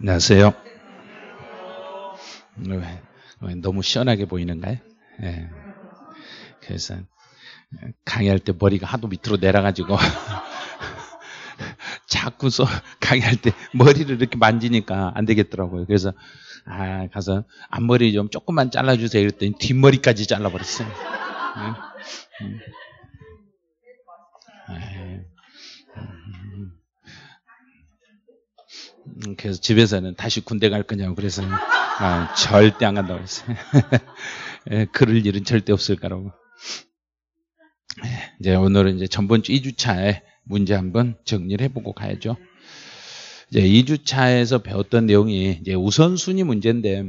안녕하세요. 너무 시원하게 보이는가요? 네. 그래서 강의할 때 머리가 하도 밑으로 내려가지고 자꾸 서 강의할 때 머리를 이렇게 만지니까 안 되겠더라고요. 그래서 아 가서 앞머리 좀 조금만 잘라주세요. 이랬더니 뒷머리까지 잘라버렸어요. 네. 네. 음, 그래서 집에서는 다시 군대 갈 거냐고 그래서 아, 절대 안 간다고 했어요. 예, 그럴 일은 절대 없을 거라고. 예, 이제 오늘은 이제 전번 주 2주차에 문제 한번 정리를 해보고 가야죠. 이제 2주차에서 배웠던 내용이 이제 우선순위 문제인데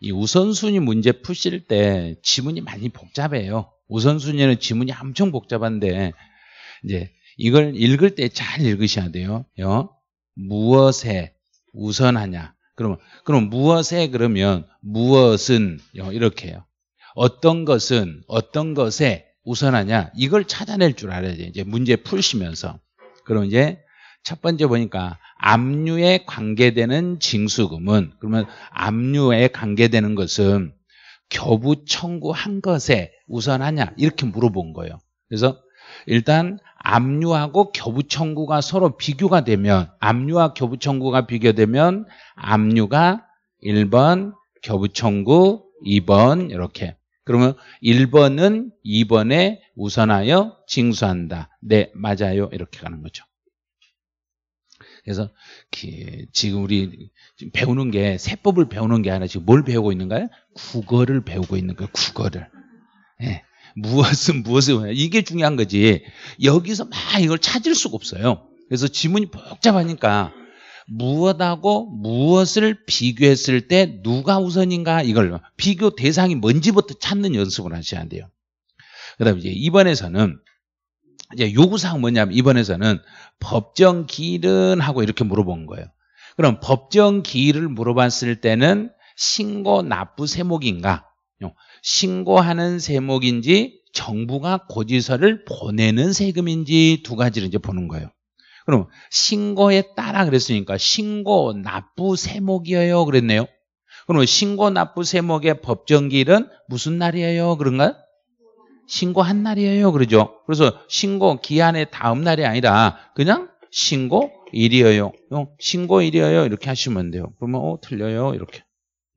이 우선순위 문제 푸실 때 지문이 많이 복잡해요. 우선순위는 지문이 엄청 복잡한데 이제 이걸 읽을 때 잘 읽으셔야 돼요. 요? 무엇에 우선하냐? 그러면 그럼 무엇에 그러면 무엇은 이렇게요. 어떤 것은 어떤 것에 우선하냐? 이걸 찾아낼 줄 알아야 돼 이제 문제 풀시면서. 그럼 이제 첫 번째 보니까 압류에 관계되는 징수금은 그러면 압류에 관계되는 것은 교부 청구한 것에 우선하냐? 이렇게 물어본 거예요. 그래서 일단 압류하고 교부청구가 서로 비교가 되면 압류와 교부청구가 비교되면 압류가 1번 교부청구 2번 이렇게 그러면 1번은 2번에 우선하여 징수한다 네 맞아요 이렇게 가는 거죠 그래서 지금 우리 배우는 게 세법을 배우는 게 아니라 지금 뭘 배우고 있는가요? 국어를 배우고 있는 거예요 국어를 네. 무엇은 무엇을 원하냐. 이게 중요한 거지. 여기서 막 이걸 찾을 수가 없어요. 그래서 지문이 복잡하니까 무엇하고 무엇을 비교했을 때 누가 우선인가 이걸 비교 대상이 뭔지부터 찾는 연습을 하셔야 돼요. 그다음 이제 이번에서는 이제 요구사항 뭐냐면 이번에서는 법정 기일은 하고 이렇게 물어본 거예요. 그럼 법정 기일을 물어봤을 때는 신고 납부 세목인가 신고하는 세목인지 정부가 고지서를 보내는 세금인지 두 가지를 이제 보는 거예요. 그럼 신고에 따라 그랬으니까 신고 납부 세목이에요 그랬네요. 그럼 신고 납부 세목의 법정기일은 무슨 날이에요? 그런가요? 신고한 날이에요. 그러죠? 그래서 신고 기한의 다음 날이 아니라 그냥 신고일이에요. 어, 신고일이에요. 이렇게 하시면 돼요. 그러면 어 틀려요. 이렇게.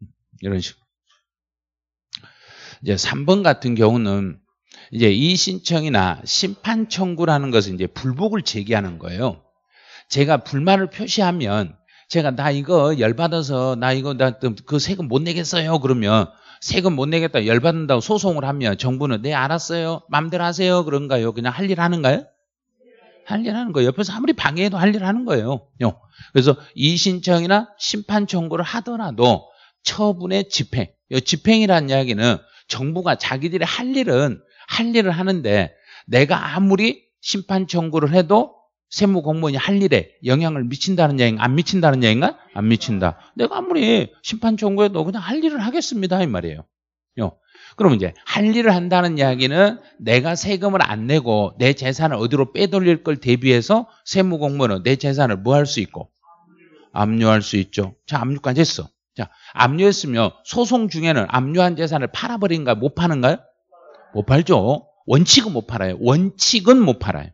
음, 이런 식으로. 이제 3번 같은 경우는 이제 이 신청이나 심판 청구라는 것은 이제 불복을 제기하는 거예요. 제가 불만을 표시하면 제가 나 이거 열받아서 나 이거 나 그 세금 못 내겠어요 그러면 세금 못 내겠다 열받는다고 소송을 하면 정부는 네 알았어요 마음대로 하세요 그런가요 그냥 할 일 하는가요? 할 일 하는 거예요 옆에서 아무리 방해해도 할 일 하는 거예요 그래서 이 신청이나 심판 청구를 하더라도 처분의 집행 집행이라는 이야기는 정부가 자기들이 할 일은 할 일을 하는데 내가 아무리 심판 청구를 해도 세무 공무원이 할 일에 영향을 미친다는 얘기, 인가안 미친다는 얘기인가? 안 미친다. 내가 아무리 심판 청구해도 그냥 할 일을 하겠습니다. 이 말이에요. 그럼 이제 할 일을 한다는 이야기는 내가 세금을 안 내고 내 재산을 어디로 빼돌릴 걸 대비해서 세무공무원은 내 재산을 뭐 할 수 있고 압류할 수 있죠. 자, 압류까지 했어. 자, 압류했으면 소송 중에는 압류한 재산을 팔아버린가 못 파는가요? 못 팔죠. 원칙은 못 팔아요. 원칙은 못 팔아요.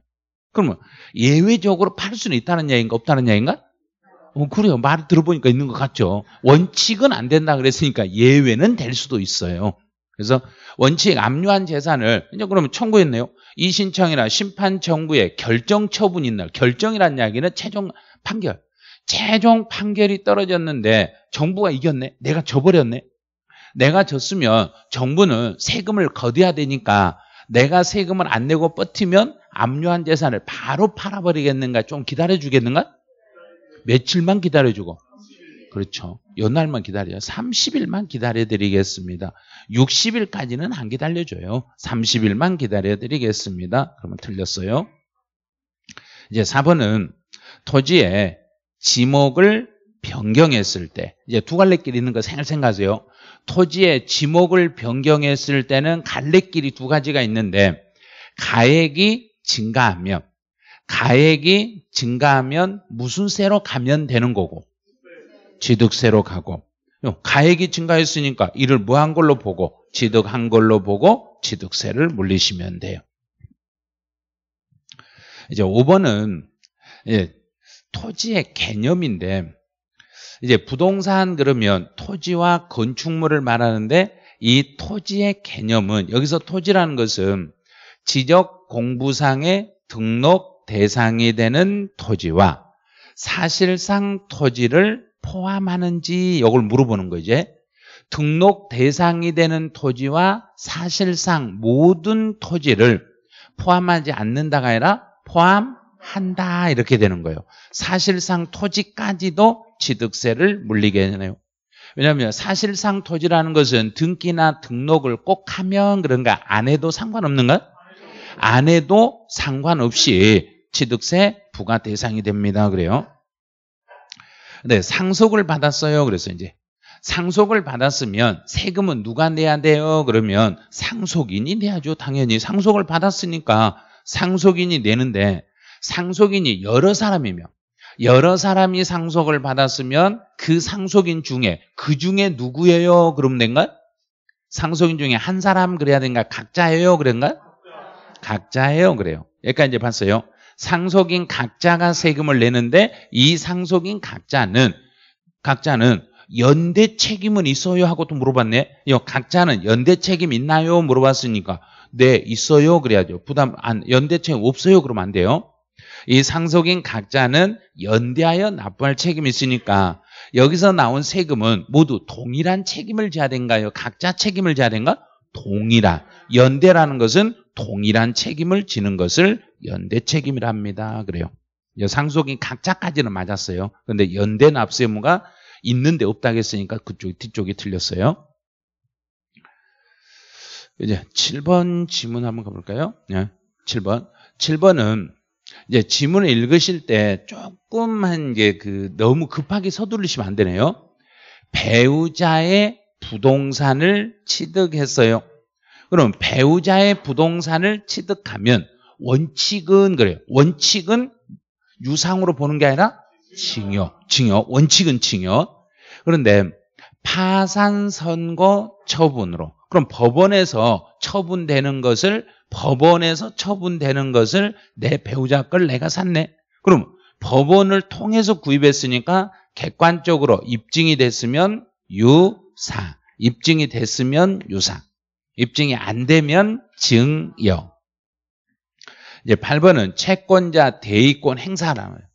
그러면 예외적으로 팔 수는 있다는 얘기인가 없다는 얘기인가? 어, 그래요. 말 들어보니까 있는 것 같죠. 원칙은 안 된다 그랬으니까 예외는 될 수도 있어요. 그래서 원칙 압류한 재산을 이제 그러면 청구했네요. 이 신청이나 심판 청구의 결정 처분인 날 결정이란 이야기는 최종 판결 최종 판결이 떨어졌는데 정부가 이겼네? 내가 져버렸네? 내가 졌으면 정부는 세금을 거둬야 되니까 내가 세금을 안 내고 버티면 압류한 재산을 바로 팔아버리겠는가? 좀 기다려주겠는가? 며칠만 기다려주고. 그렇죠. 연날만 기다려요. 30일만 기다려드리겠습니다. 60일까지는 안 기다려줘요. 30일만 기다려드리겠습니다. 그러면 틀렸어요. 이제 4번은 토지에 지목을 변경했을 때 이제 두 갈래길 이 있는 거 생각하세요. 토지의 지목을 변경했을 때는 갈래길이 두 가지가 있는데 가액이 증가하면 가액이 증가하면 무슨 세로 가면 되는 거고 취득세로 가고 가액이 증가했으니까 이를 무한 걸로 보고 취득한 걸로 보고 취득세를 물리시면 돼요. 이제 5번은 예, 토지의 개념인데 이제 부동산 그러면 토지와 건축물을 말하는데 이 토지의 개념은 여기서 토지라는 것은 지적 공부상의 등록 대상이 되는 토지와 사실상 토지를 포함하는지 이걸 물어보는 거지 등록 대상이 되는 토지와 사실상 모든 토지를 포함하지 않는다가 아니라 포함 한다 이렇게 되는 거예요. 사실상 토지까지도 취득세를 물리게 되네요. 왜냐하면 사실상 토지라는 것은 등기나 등록을 꼭 하면 그런가 안 해도 상관없는가? 안 해도 상관없이 취득세 부과 대상이 됩니다. 그래요. 네, 상속을 받았어요. 그래서 이제 상속을 받았으면 세금은 누가 내야 돼요? 그러면 상속인이 내야죠. 당연히 상속을 받았으니까 상속인이 내는데 상속인이 여러 사람이면 여러 사람이 상속을 받았으면 그 상속인 중에 그 중에 누구예요? 그럼 된가? 상속인 중에 한 사람 그래야 된가? 각자예요? 그런가? 각자예요. 그래요. 그러니까 이제 봤어요. 상속인 각자가 세금을 내는데 이 상속인 각자는 각자는 연대 책임은 있어요 하고 또 물어봤네. 요 각자는 연대 책임 있나요? 물어봤으니까 네 있어요 그래야죠. 부담 안 연대 책임 없어요 그러면 안 돼요. 이 상속인 각자는 연대하여 납부할 책임이 있으니까 여기서 나온 세금은 모두 동일한 책임을 져야 된가요? 각자 책임을 져야 된가? 동일한. 연대라는 것은 동일한 책임을 지는 것을 연대 책임이라 합니다. 그래요. 상속인 각자까지는 맞았어요. 그런데 연대 납세 의무가 있는데 없다고 했으니까 그쪽 이 뒤쪽이 틀렸어요. 이제 7번 지문 한번 가볼까요? 7번. 예, 7번은 이제 지문을 읽으실 때 조금한 게그 너무 급하게 서두르시면 안 되네요. 배우자의 부동산을 취득했어요. 그럼 배우자의 부동산을 취득하면 원칙은 그래요. 원칙은 유상으로 보는 게 아니라 징역, 징역, 원칙은 징역. 그런데 파산 선거 처분으로 그럼 법원에서 처분되는 것을 법원에서 처분되는 것을 내 배우자 걸 내가 샀네. 그럼 법원을 통해서 구입했으니까 객관적으로 입증이 됐으면 유사, 입증이 됐으면 유사, 입증이 안 되면 증여. 이제 8번은 채권자 대의권 행사라는 거예요.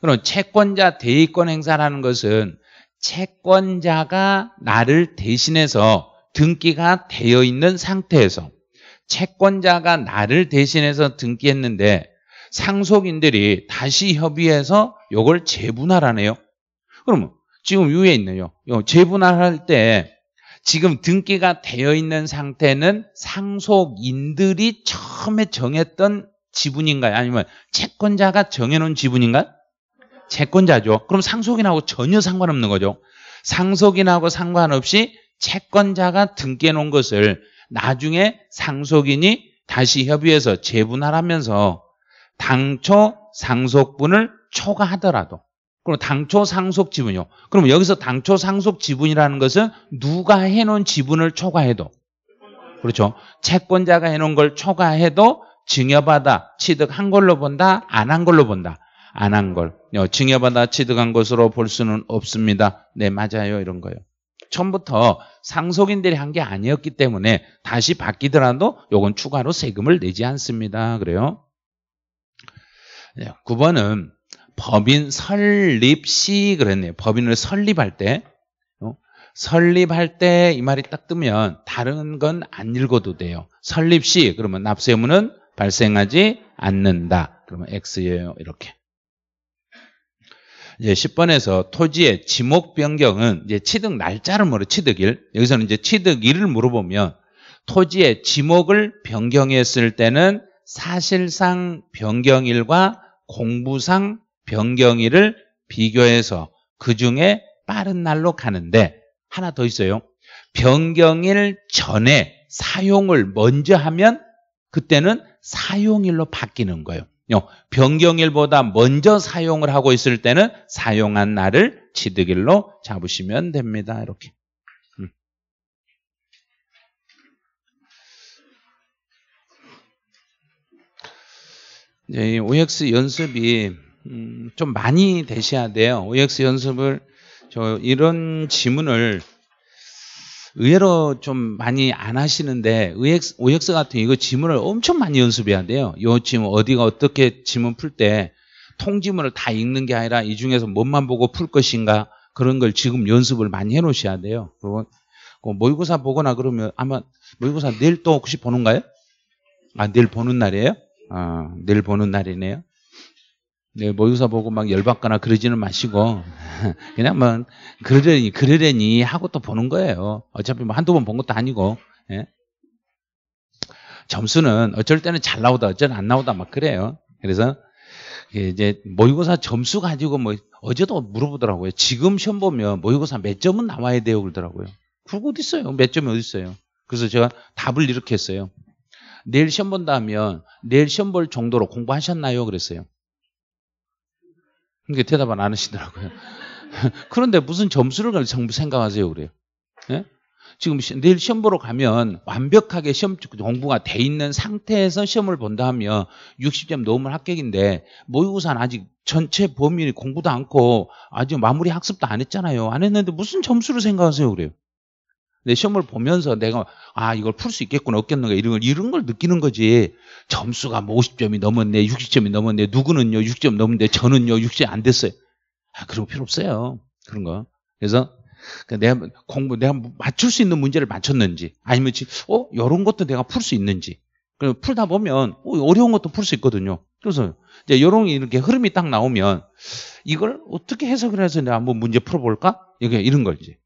그럼 채권자 대의권 행사라는 것은 채권자가 나를 대신해서 등기가 되어 있는 상태에서 채권자가 나를 대신해서 등기했는데 상속인들이 다시 협의해서 이걸 재분할하네요. 그러면 지금 위에 있네요. 재분할할 때 지금 등기가 되어 있는 상태는 상속인들이 처음에 정했던 지분인가요? 아니면 채권자가 정해놓은 지분인가요? 채권자죠. 그럼 상속인하고 전혀 상관없는 거죠. 상속인하고 상관없이 채권자가 등기해놓은 것을 나중에 상속인이 다시 협의해서 재분할하면서 당초 상속분을 초과하더라도 그럼 당초 상속 지분이요. 그럼 여기서 당초 상속 지분이라는 것은 누가 해놓은 지분을 초과해도 그렇죠. 채권자가 해놓은 걸 초과해도 증여받아 취득한 걸로 본다? 안 한 걸로 본다? 안 한 걸. 어, 증여받아 취득한 것으로 볼 수는 없습니다. 네, 맞아요. 이런 거요. 예 처음부터 상속인들이 한 게 아니었기 때문에 다시 바뀌더라도 요건 추가로 세금을 내지 않습니다. 그래요. 9번은 법인 설립 시 그랬네요. 법인을 설립할 때 어? 설립할 때 이 말이 딱 뜨면 다른 건 안 읽어도 돼요. 설립 시 그러면 납세 의무는 발생하지 않는다. 그러면 X예요. 이렇게. 이제 10번에서 토지의 지목 변경은 이제 취득 날짜를 물어 취득일. 여기서는 이제 취득일을 물어보면 토지의 지목을 변경했을 때는 사실상 변경일과 공부상 변경일을 비교해서 그 중에 빠른 날로 가는데 하나 더 있어요. 변경일 전에 사용을 먼저 하면 그때는 사용일로 바뀌는 거예요. 변경일보다 먼저 사용을 하고 있을 때는 사용한 날을 취득일로 잡으시면 됩니다. 이렇게. 음. 네, 이제 OX 연습이 음, 좀 많이 되셔야 돼요. OX 연습을 저 이런 지문을 의외로 좀 많이 안 하시는데 의 x OX 같은 이거 지문을 엄청 많이 연습해야 돼요. 요 지문 어디가 어떻게 지문 풀 때 통지문을 다 읽는 게 아니라 이 중에서 뭔만 보고 풀 것인가 그런 걸 지금 연습을 많이 해놓으셔야 돼요. 그리고 그 모의고사 보거나 그러면 아마 모의고사 내일 또 혹시 보는가요? 아 내일 보는 날이에요? 아 내일 보는 날이네요. 네, 모의고사 보고 막 열받거나 그러지는 마시고 그냥 뭐 그러려니 그러려니 하고 또 보는 거예요. 어차피 뭐 한두 번 본 것도 아니고 예? 점수는 어쩔 때는 잘 나오다 어쩔 때는 안 나오다 막 그래요. 그래서 이제 모의고사 점수 가지고 뭐 어제도 물어보더라고요. 지금 시험 보면 모의고사 몇 점은 나와야 돼요 그러더라고요. 그거 어디 있어요? 몇 점이 어디 있어요? 그래서 제가 답을 이렇게 했어요. 내일 시험 본다면 내일 시험 볼 정도로 공부하셨나요? 그랬어요. 그러니까 대답 안 하시더라고요. 그런데 무슨 점수를 갈 생각하세요, 그래요? 네? 지금 시, 내일 시험 보러 가면 완벽하게 시험 공부가 돼 있는 상태에서 시험을 본다 하면 60점 넘으 합격인데 모의고사는 아직 전체 범위 공부도 않고 아직 마무리 학습도 안 했잖아요. 안 했는데 무슨 점수를 생각하세요, 그래요? 내 시험을 보면서 내가 아 이걸 풀 수 있겠구나 없겠는가 이런 걸 이런 걸 느끼는 거지 점수가 뭐 50점이 넘었네 60점이 넘었네 누구는요 60점 넘는데 저는요 60점 안 됐어요 아 그런 거 필요 없어요 그런 거 그래서 그러니까 내가 공부 내가 맞출 수 있는 문제를 맞췄는지 아니면 어 이런 것도 내가 풀 수 있는지 그럼 풀다 보면 어, 려운 것도 풀 수 있거든요 그래서 이제 이런 이렇게 흐름이 딱 나오면 이걸 어떻게 해석을 해서 내가 한번 문제 풀어볼까 이게 이런 걸 이제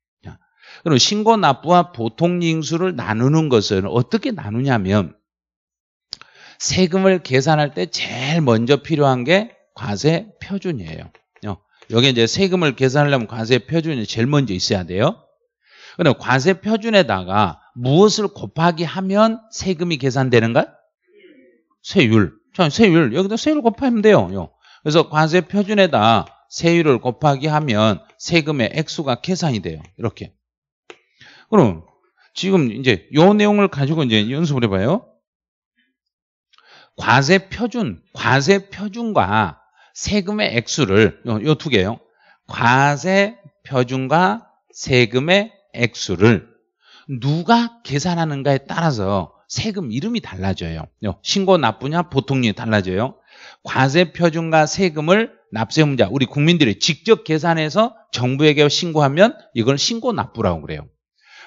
그럼 신고 납부와 보통 징수를 나누는 것은 어떻게 나누냐면 세금을 계산할 때 제일 먼저 필요한 게 과세 표준이에요. 어, 여기 이제 세금을 계산하려면 과세 표준이 제일 먼저 있어야 돼요. 그럼 과세 표준에다가 무엇을 곱하기 하면 세금이 계산되는가? 세율. 자, 세율. 여기다 세율 곱하면 돼요. 그래서 과세 표준에다 세율을 곱하기 하면 세금의 액수가 계산이 돼요. 이렇게. 그럼 지금 이제 요 내용을 가지고 이제 연습을 해봐요. 과세 표준, 과세 표준과 세금의 액수를 요 두 개요. 과세 표준과 세금의 액수를 누가 계산하는가에 따라서 세금 이름이 달라져요. 신고 납부냐 보통이 달라져요. 과세 표준과 세금을 납세의무자 우리 국민들이 직접 계산해서 정부에게 신고하면 이걸 신고 납부라고 그래요.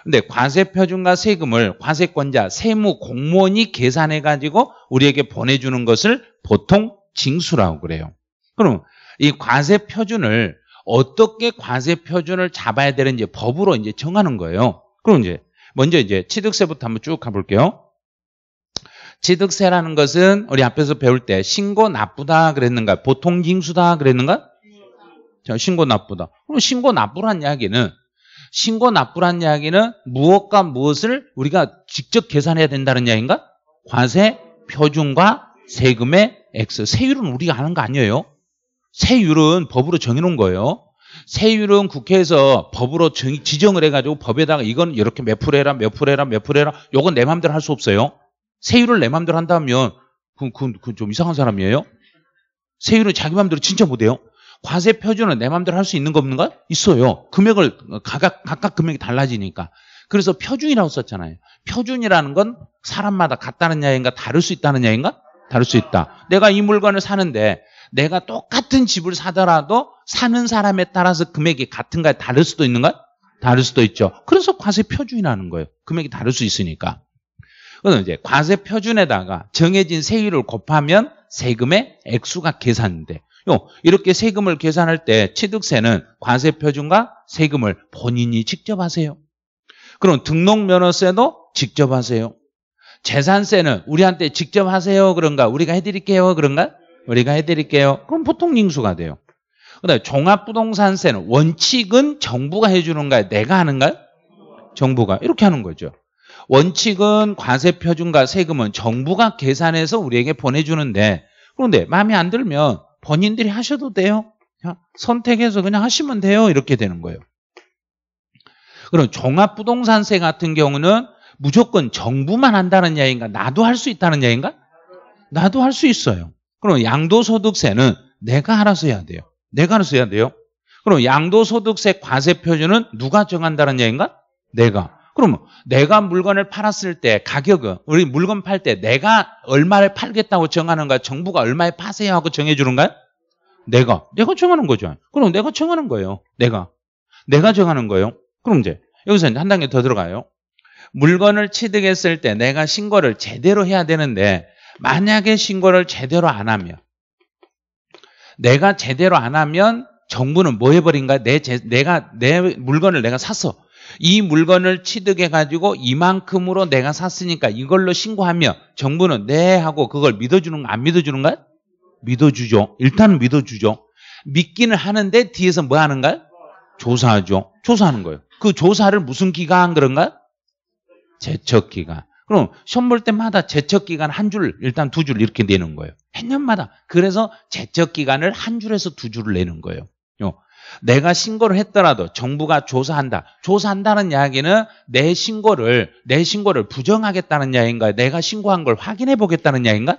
근데 관세 표준과 세금을 관세권자, 세무 공무원이 계산해 가지고 우리에게 보내주는 것을 보통 징수라고 그래요. 그럼 이 관세 표준을 어떻게 관세 표준을 잡아야 되는지 법으로 이제 정하는 거예요. 그럼 이제 먼저 이제 취득세부터 한번 쭉 가볼게요. 취득세라는 것은 우리 앞에서 배울 때 신고 나쁘다 그랬는가, 보통 징수다 그랬는가? 신고 나쁘다. 그럼 신고 나쁘란 이야기는 신고 납부란 이야기는 무엇과 무엇을 우리가 직접 계산해야 된다는 이야기인가? 과세, 표준과 세금의 액 세율은 우리가 하는 거 아니에요. 세율은 법으로 정해놓은 거예요. 세율은 국회에서 법으로 정, 지정을 해가지고 법에다가 이건 이렇게 몇 프로 해라, 몇 프로 해라, 몇 프로 해라. 요건 내 마음대로 할 수 없어요. 세율을 내 마음대로 한다면 그건, 그건, 그건 좀 이상한 사람이에요. 세율은 자기 마음대로 진짜 못해요. 과세 표준은 내 마음대로 할 수 있는 거 없는가? 있어요. 금액을 각각 각각 금액이 달라지니까. 그래서 표준이라고 썼잖아요. 표준이라는 건 사람마다 같다는 야인가 다를 수 있다는 야인가? 다를 수 있다. 내가 이 물건을 사는데 내가 똑같은 집을 사더라도 사는 사람에 따라서 금액이 같은가 다를 수도 있는가? 다를 수도 있죠. 그래서 과세 표준이라는 거예요. 금액이 다를 수 있으니까. 그는 이제 과세 표준에다가 정해진 세율을 곱하면 세금의 액수가 계산돼. 이렇게 세금을 계산할 때 취득세는 관세 표준과 세금을 본인이 직접 하세요. 그럼 등록면허세도 직접 하세요. 재산세는 우리한테 직접 하세요. 그런가? 우리가 해드릴게요. 그런가? 우리가 해드릴게요. 그럼 보통 징수가 돼요. 그다음에 종합부동산세는 원칙은 정부가 해주는가요? 내가 하는가요? 정부가 이렇게 하는 거죠. 원칙은 과세 표준과 세금은 정부가 계산해서 우리에게 보내주는데 그런데 마음에 안 들면 본인들이 하셔도 돼요. 선택해서 그냥 하시면 돼요. 이렇게 되는 거예요. 그럼 종합부동산세 같은 경우는 무조건 정부만 한다는 이야기인가? 나도 할 수 있다는 이야기인가? 나도 할 수 있어요. 그럼 양도소득세는 내가 알아서 해야 돼요. 내가 알아서 해야 돼요. 그럼 양도소득세 과세 표준은 누가 정한다는 이야기인가 내가. 그러면 내가 물건을 팔았을 때 가격은 우리 물건 팔 때 내가 얼마를 팔겠다고 정하는가 정부가 얼마에 파세요 하고 정해주는가요? 내가 내가 정하는 거죠. 그럼 내가 정하는 거예요. 내가 내가 정하는 거예요. 그럼 이제 여기서 이제 한 단계 더 들어가요. 물건을 취득했을 때 내가 신고를 제대로 해야 되는데 만약에 신고를 제대로 안 하면 내가 제대로 안 하면 정부는 뭐 해버린가? 내 제, 내가 내 물건을 내가 샀어. 이 물건을 취득해 가지고 이만큼으로 내가 샀으니까 이걸로 신고하면 정부는 네 하고 그걸 믿어주는 거 안 믿어주는가요? 믿어주죠. 일단은 믿어주죠. 믿기는 하는데 뒤에서 뭐 하는가요? 조사하죠. 조사하는 거예요. 그 조사를 무슨 기간 그런가 제척기간. 그럼 선험볼 때마다 제척기간 한 줄, 일단 두 줄 이렇게 내는 거예요. 해년마다. 그래서 제척기간을 한 줄에서 두 줄을 내는 거예요. 내가 신고를 했더라도 정부가 조사한다. 조사한다는 이야기는 내 신고를 내 신고를 부정하겠다는 이야기인가? 요 내가 신고한 걸 확인해 보겠다는 이야기인가?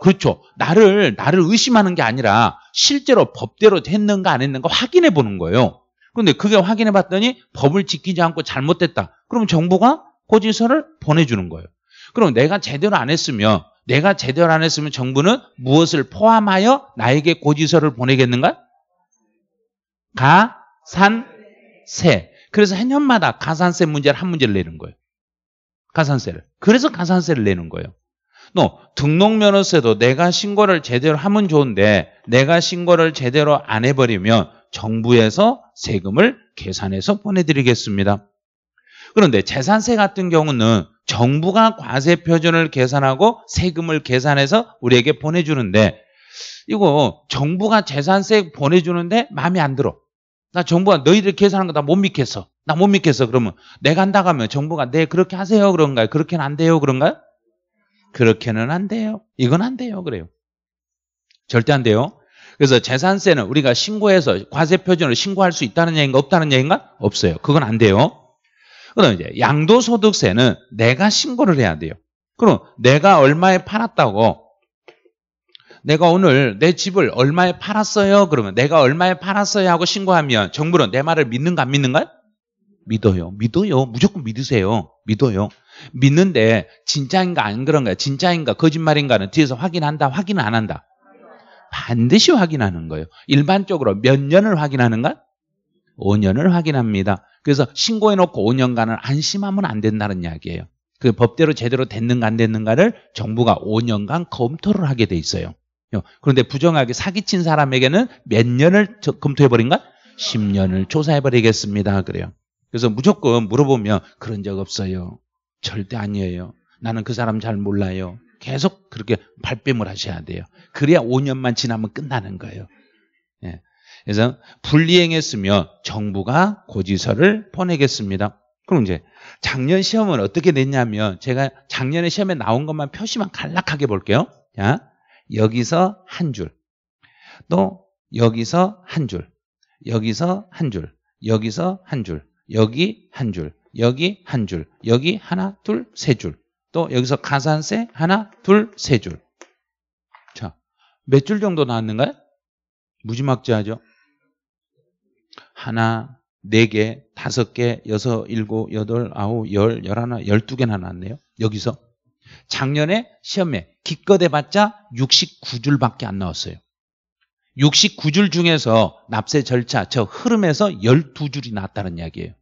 그렇죠. 나를 나를 의심하는 게 아니라 실제로 법대로 됐는가안 했는가 확인해 보는 거예요. 그런데 그게 확인해 봤더니 법을 지키지 않고 잘못됐다. 그럼 정부가 고지서를 보내주는 거예요. 그럼 내가 제대로 안 했으면 내가 제대로 안 했으면 정부는 무엇을 포함하여 나에게 고지서를 보내겠는가? 가산세. 그래서 해년마다 가산세 문제를 한 문제를 내는 거예요. 가산세를. 그래서 가산세를 내는 거예요. 너 등록면허세도 내가 신고를 제대로 하면 좋은데 내가 신고를 제대로 안 해버리면 정부에서 세금을 계산해서 보내드리겠습니다. 그런데 재산세 같은 경우는 정부가 과세 표준을 계산하고 세금을 계산해서 우리에게 보내주는데 이거 정부가 재산세 보내주는데 마음에 안 들어. 나 정부가 너희들 계산한거 나 못 믿겠어. 나 못 믿겠어. 그러면 내가 한다고 하면 정부가 네 그렇게 하세요 그런가요? 그렇게는 안 돼요 그런가요? 그렇게는 안 돼요. 이건 안 돼요. 그래요. 절대 안 돼요. 그래서 재산세는 우리가 신고해서 과세표준으로 신고할 수 있다는 얘기인가 없다는 얘기인가? 없어요. 그건 안 돼요. 그럼 이제 양도소득세는 내가 신고를 해야 돼요. 그럼 내가 얼마에 팔았다고 내가 오늘 내 집을 얼마에 팔았어요? 그러면 내가 얼마에 팔았어요? 하고 신고하면 정부는 내 말을 믿는가 안믿는가 믿어요. 믿어요. 무조건 믿으세요. 믿어요. 믿는데 진짜인가 안 그런가 진짜인가 거짓말인가는 뒤에서 확인한다 확인 안 한다 반드시 확인하는 거예요 일반적으로 몇 년을 확인하는가 5년을 확인합니다 그래서 신고해 놓고 5년간을 안심하면 안 된다는 이야기예요 그 법대로 제대로 됐는가 안 됐는가를 정부가 5년간 검토를 하게 돼 있어요 어, 그런데 부정하게 사기친 사람에게는 몇 년을 검토해버린가? 10년을 조사해버리겠습니다. 그래요. 그래서 무조건 물어보면 그런 적 없어요. 절대 아니에요. 나는 그 사람 잘 몰라요. 계속 그렇게 발뺌을 하셔야 돼요. 그래야 5년만 지나면 끝나는 거예요. 예. 그래서 불이행했으면 정부가 고지서를 보내겠습니다. 그럼 이제 작년 시험은 어떻게 냈냐면 제가 작년에 시험에 나온 것만 표시만 간략하게 볼게요. 자, 여기서 한 줄, 또 여기서 한 줄, 여기서 한 줄, 여기서 한 줄, 여기 한 줄, 여기 한 줄, 여기 하나, 둘, 세 줄. 또 여기서 가산세 하나, 둘, 세 줄. 자, 몇 줄 정도 나왔는가요? 무지막지하죠? 하나, 네 개, 다섯 개, 여섯, 일곱, 여덟, 아홉, 열, 열하나, 열두 개나 나왔네요. 여기서. 작년에 시험에 기껏 해봤자 69줄밖에 안 나왔어요. 69줄 중에서 납세 절차, 저 흐름에서 12줄이 나왔다는 이야기예요.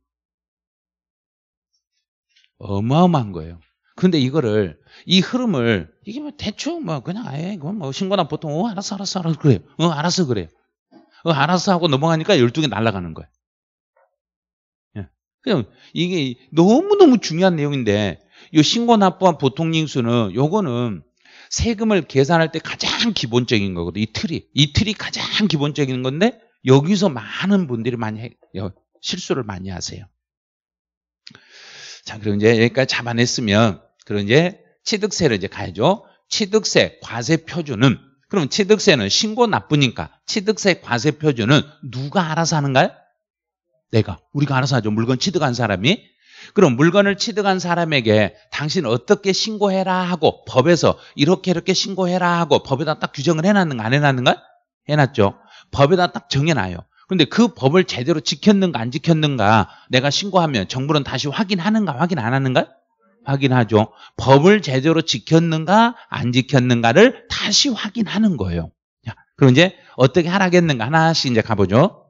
어마어마한 거예요. 근데 이거를, 이 흐름을, 이게 뭐 대충 뭐 그냥 아예, 뭐 신고나 보통, 어, 알았어, 알았어, 알았어, 그래요. 어, 알았어, 그래요. 어, 알았어 하고 넘어가니까 12개 날아가는 거예요. 예. 그냥 이게 너무너무 중요한 내용인데, 이 신고 납부한 보통징수는 요거는 세금을 계산할 때 가장 기본적인 거거든. 이 틀이. 이 틀이 가장 기본적인 건데 여기서 많은 분들이 많이 해, 실수를 많이 하세요. 자, 그럼 이제 여기까지 잡아냈으면 그럼 이제 취득세를 이제 가야죠. 취득세 과세 표준은 그럼 취득세는 신고 납부니까 취득세 과세 표준은 누가 알아서 하는가요? 내가 우리가 알아서 하죠. 물건 취득한 사람이 그럼 물건을 취득한 사람에게 당신 어떻게 신고해라 하고 법에서 이렇게 이렇게 신고해라 하고 법에다 딱 규정을 해놨는가 안 해놨는가? 해놨죠. 법에다 딱 정해놔요. 근데 그 법을 제대로 지켰는가 안 지켰는가 내가 신고하면 정부는 다시 확인하는가 확인 안 하는가? 확인하죠. 법을 제대로 지켰는가 안 지켰는가를 다시 확인하는 거예요. 그럼 이제 어떻게 하라겠는가 하나씩 이제 가보죠.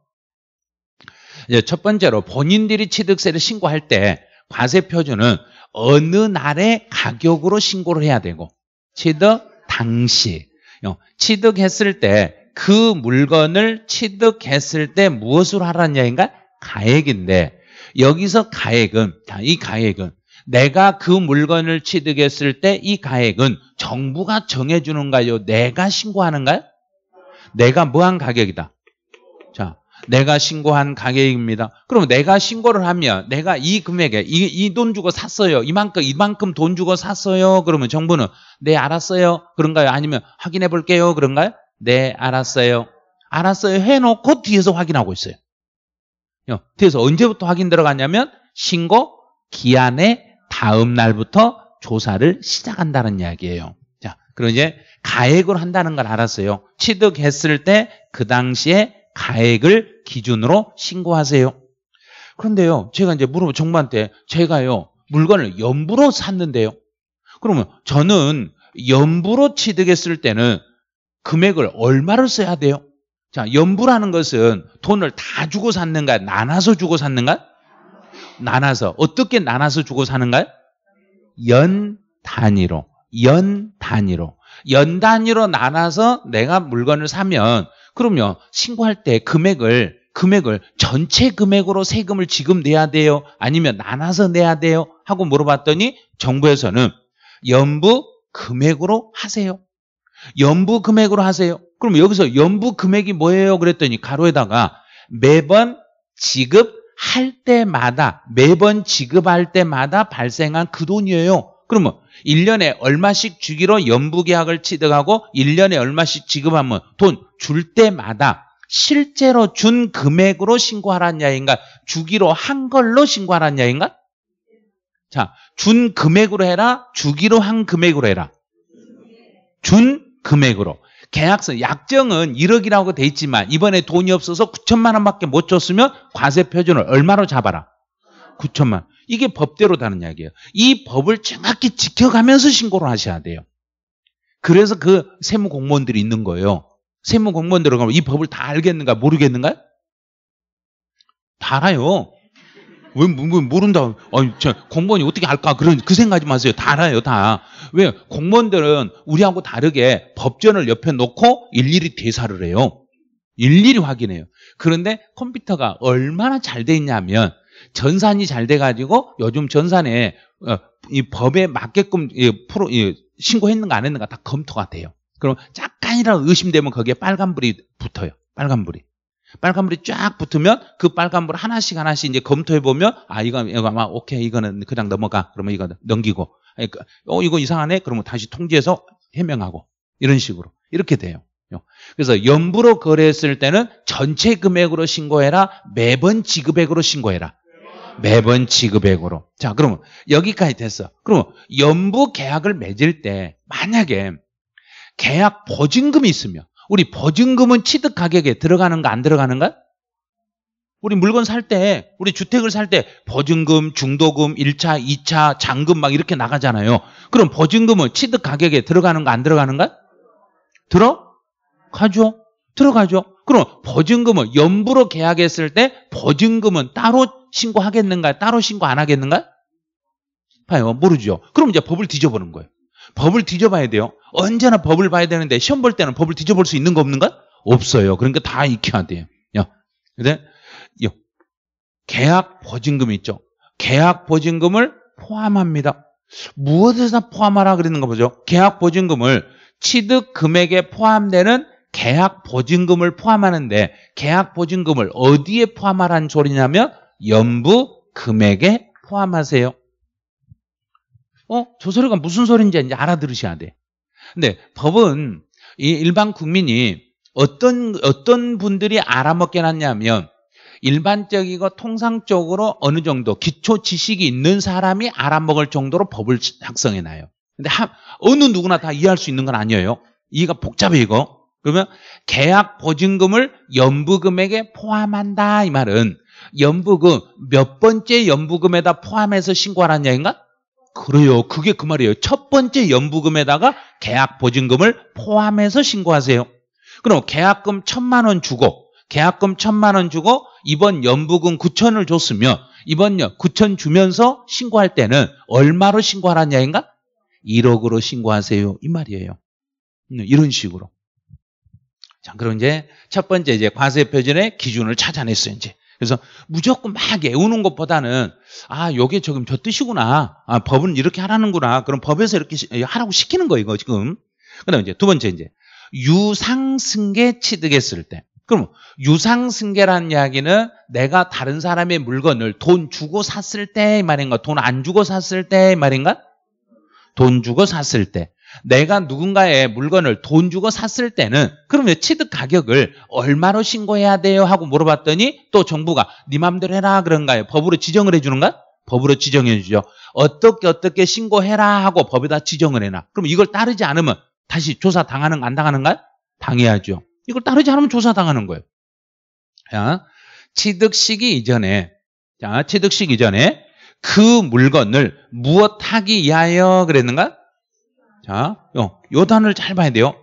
이제 첫 번째로 본인들이 취득세를 신고할 때 과세표준은 어느 날의 가격으로 신고를 해야 되고 취득 당시 어, 취득했을 때 그 물건을 취득했을 때 무엇으로 하라는 얘기인가? 가액인데 여기서 가액은 이 가액은 내가 그 물건을 취득했을 때 이 가액은 정부가 정해주는가요? 내가 신고하는가요? 내가 무한 가격이다. 자, 내가 신고한 가격입니다. 그럼 내가 신고를 하면 내가 이 금액에 이이돈 주고 샀어요. 이만큼 이만큼 돈 주고 샀어요. 그러면 정부는 네 알았어요. 그런가요? 아니면 확인해 볼게요. 그런가요? 네 알았어요. 알았어요. 해놓고 뒤에서 확인하고 있어요. 뒤에서 언제부터 확인 들어갔냐면 신고 기한의 다음 날부터 조사를 시작한다는 이야기예요. 자, 그럼 이제 가액을 한다는 걸 알았어요. 취득했을 때 그 당시에 가액을 기준으로 신고하세요. 그런데요, 제가 이제 물어보 정부한테 제가요 물건을 연부로 샀는데요. 그러면 저는 연부로 취득했을 때는 금액을 얼마를 써야 돼요? 자, 연부라는 것은 돈을 다 주고 샀는가, 나눠서 주고 샀는가? 나눠서 어떻게 나눠서 주고 사는가요? 연 단위로, 연 단위로, 연 단위로 나눠서 내가 물건을 사면 그럼요. 신고할 때 금액을 금액을 전체 금액으로 세금을 지금 내야 돼요? 아니면 나눠서 내야 돼요? 하고 물어봤더니 정부에서는 연부 금액으로 하세요. 연부 금액으로 하세요. 그럼 여기서 연부 금액이 뭐예요? 그랬더니 가로에다가 매번 지급할 때마다 매번 지급할 때마다 발생한 그 돈이에요. 그러면 1년에 얼마씩 주기로 연부계약을 취득하고 1년에 얼마씩 지급하면 돈 줄 때마다 실제로 준 금액으로 신고하라는 이 야인가? 기 주기로 한 걸로 신고하라는 이 야인가? 기 자, 준 금액으로 해라, 주기로 한 금액으로 해라. 준 금액으로. 계약서 약정은 1억이라고 돼 있지만 이번에 돈이 없어서 9천만 원밖에 못 줬으면 과세 표준을 얼마로 잡아라? 9천만. 원. 이게 법대로다는 이야기예요. 이 법을 정확히 지켜가면서 신고를 하셔야 돼요. 그래서 그 세무 공무원들이 있는 거예요. 세무 공무원 들어가이 법을 다 알겠는가 모르겠는가요? 다 알아요. 왜, 왜 뭐, 뭐, 모른다? 아니, 저 공무원이 어떻게 알까? 그런 그 생각하지 마세요. 다 알아요, 다. 왜 공무원들은 우리하고 다르게 법전을 옆에 놓고 일일이 대사를 해요. 일일이 확인해요. 그런데 컴퓨터가 얼마나 잘 돼 있냐면 전산이 잘 돼가지고 요즘 전산에 어, 이 법에 맞게끔 프로, 신고했는가 안 했는가 다 검토가 돼요. 그럼 잠간이라도 의심되면 거기에 빨간불이 붙어요. 빨간불이. 빨간불이 쫙 붙으면 그 빨간불 하나씩 하나씩 이제 검토해 보면 아 이건 이거 아마 오케이 이거는 그냥 넘어가 그러면 이거 넘기고 그러니까, 어 이거 이상하네 그러면 다시 통지해서 해명하고 이런 식으로 이렇게 돼요. 그래서 연부로 거래했을 때는 전체 금액으로 신고해라 매번 지급액으로 신고해라 매번 지급액으로. 자, 그러면 여기까지 됐어. 그러면 연부 계약을 맺을 때 만약에 계약 보증금이 있으면 우리 보증금은 취득 가격에 들어가는가 안 들어가는가? 우리 물건 살 때, 우리 주택을 살 때 보증금, 중도금, 1차, 2차, 잔금 막 이렇게 나가잖아요. 그럼 보증금은 취득 가격에 들어가는가 안 들어가는가? 들어? 가죠. 들어가죠. 그럼 보증금은 연부로 계약했을 때 보증금은 따로 신고하겠는가? 따로 신고 안 하겠는가? 봐요. 모르죠. 그럼 이제 법을 뒤져보는 거예요. 법을 뒤져봐야 돼요. 언제나 법을 봐야 되는데 시험 볼 때는 법을 뒤져볼 수 있는 거 없는가? 없어요. 그러니까 다 익혀야 돼요. 근데 계약 보증금 있죠. 계약 보증금을 포함합니다. 무엇에서 포함하라 그러는거 보죠. 계약 보증금을 취득 금액에 포함되는 계약 보증금을 포함하는데 계약 보증금을 어디에 포함하라는 소리냐면 연부 금액에 포함하세요. 어? 조세료가 무슨 소린지 이제 알아들으셔야 돼. 근데 법은 이 일반 국민이 어떤 어떤 분들이 알아먹게 놨냐면 일반적이고 통상적으로 어느 정도 기초 지식이 있는 사람이 알아먹을 정도로 법을 작성해 놔요. 근데 한, 어느 누구나 다 이해할 수 있는 건 아니에요. 이해가 복잡해 이거. 그러면 계약 보증금을 연부금액에 포함한다 이 말은 연부금 몇 번째 연부금에다 포함해서 신고하라는 얘기인가? 그래요. 그게 그 말이에요. 첫 번째 연부금에다가 계약 보증금을 포함해서 신고하세요. 그럼 계약금 천만 원 주고 계약금 천만 원 주고 이번 연부금 9천을 줬으면 이번 9천 주면서 신고할 때는 얼마로 신고하라는 얘기인가? 1억으로 신고하세요. 이 말이에요. 음, 이런 식으로. 자, 그럼 이제 첫 번째 이제 과세 표준의 기준을 찾아냈어요, 이제. 그래서 무조건 막 애우는 것보다는 아, 요게 지금 저 뜻이구나. 아, 법은 이렇게 하라는구나. 그럼 법에서 이렇게 예, 하라고 시키는 거 이거 지금. 그다음 에 이제 두 번째 이제 유상승계 취득했을 때. 그럼 유상승계라는 이야기는 내가 다른 사람의 물건을 돈 주고 샀을 때 말인가? 돈 안 주고 샀을 때 말인가? 돈 주고 샀을 때. 내가 누군가의 물건을 돈 주고 샀을 때는 그러면 취득 가격을 얼마로 신고해야 돼요? 하고 물어봤더니 또 정부가 네 맘대로 해라 그런가요? 법으로 지정을 해주는가? 법으로 지정해 주죠. 어떻게 어떻게 신고해라 하고 법에다 지정을 해놔. 그럼 이걸 따르지 않으면 다시 조사 당하는 안 당하는가요? 당해야죠. 이걸 따르지 않으면 조사 당하는 거예요. 자, 취득 시기 이전에 자, 취득 시기 이 전에 그 물건을 무엇하기 위하여 그랬는가? 자, 요, 요 단어를 잘 봐야 돼요.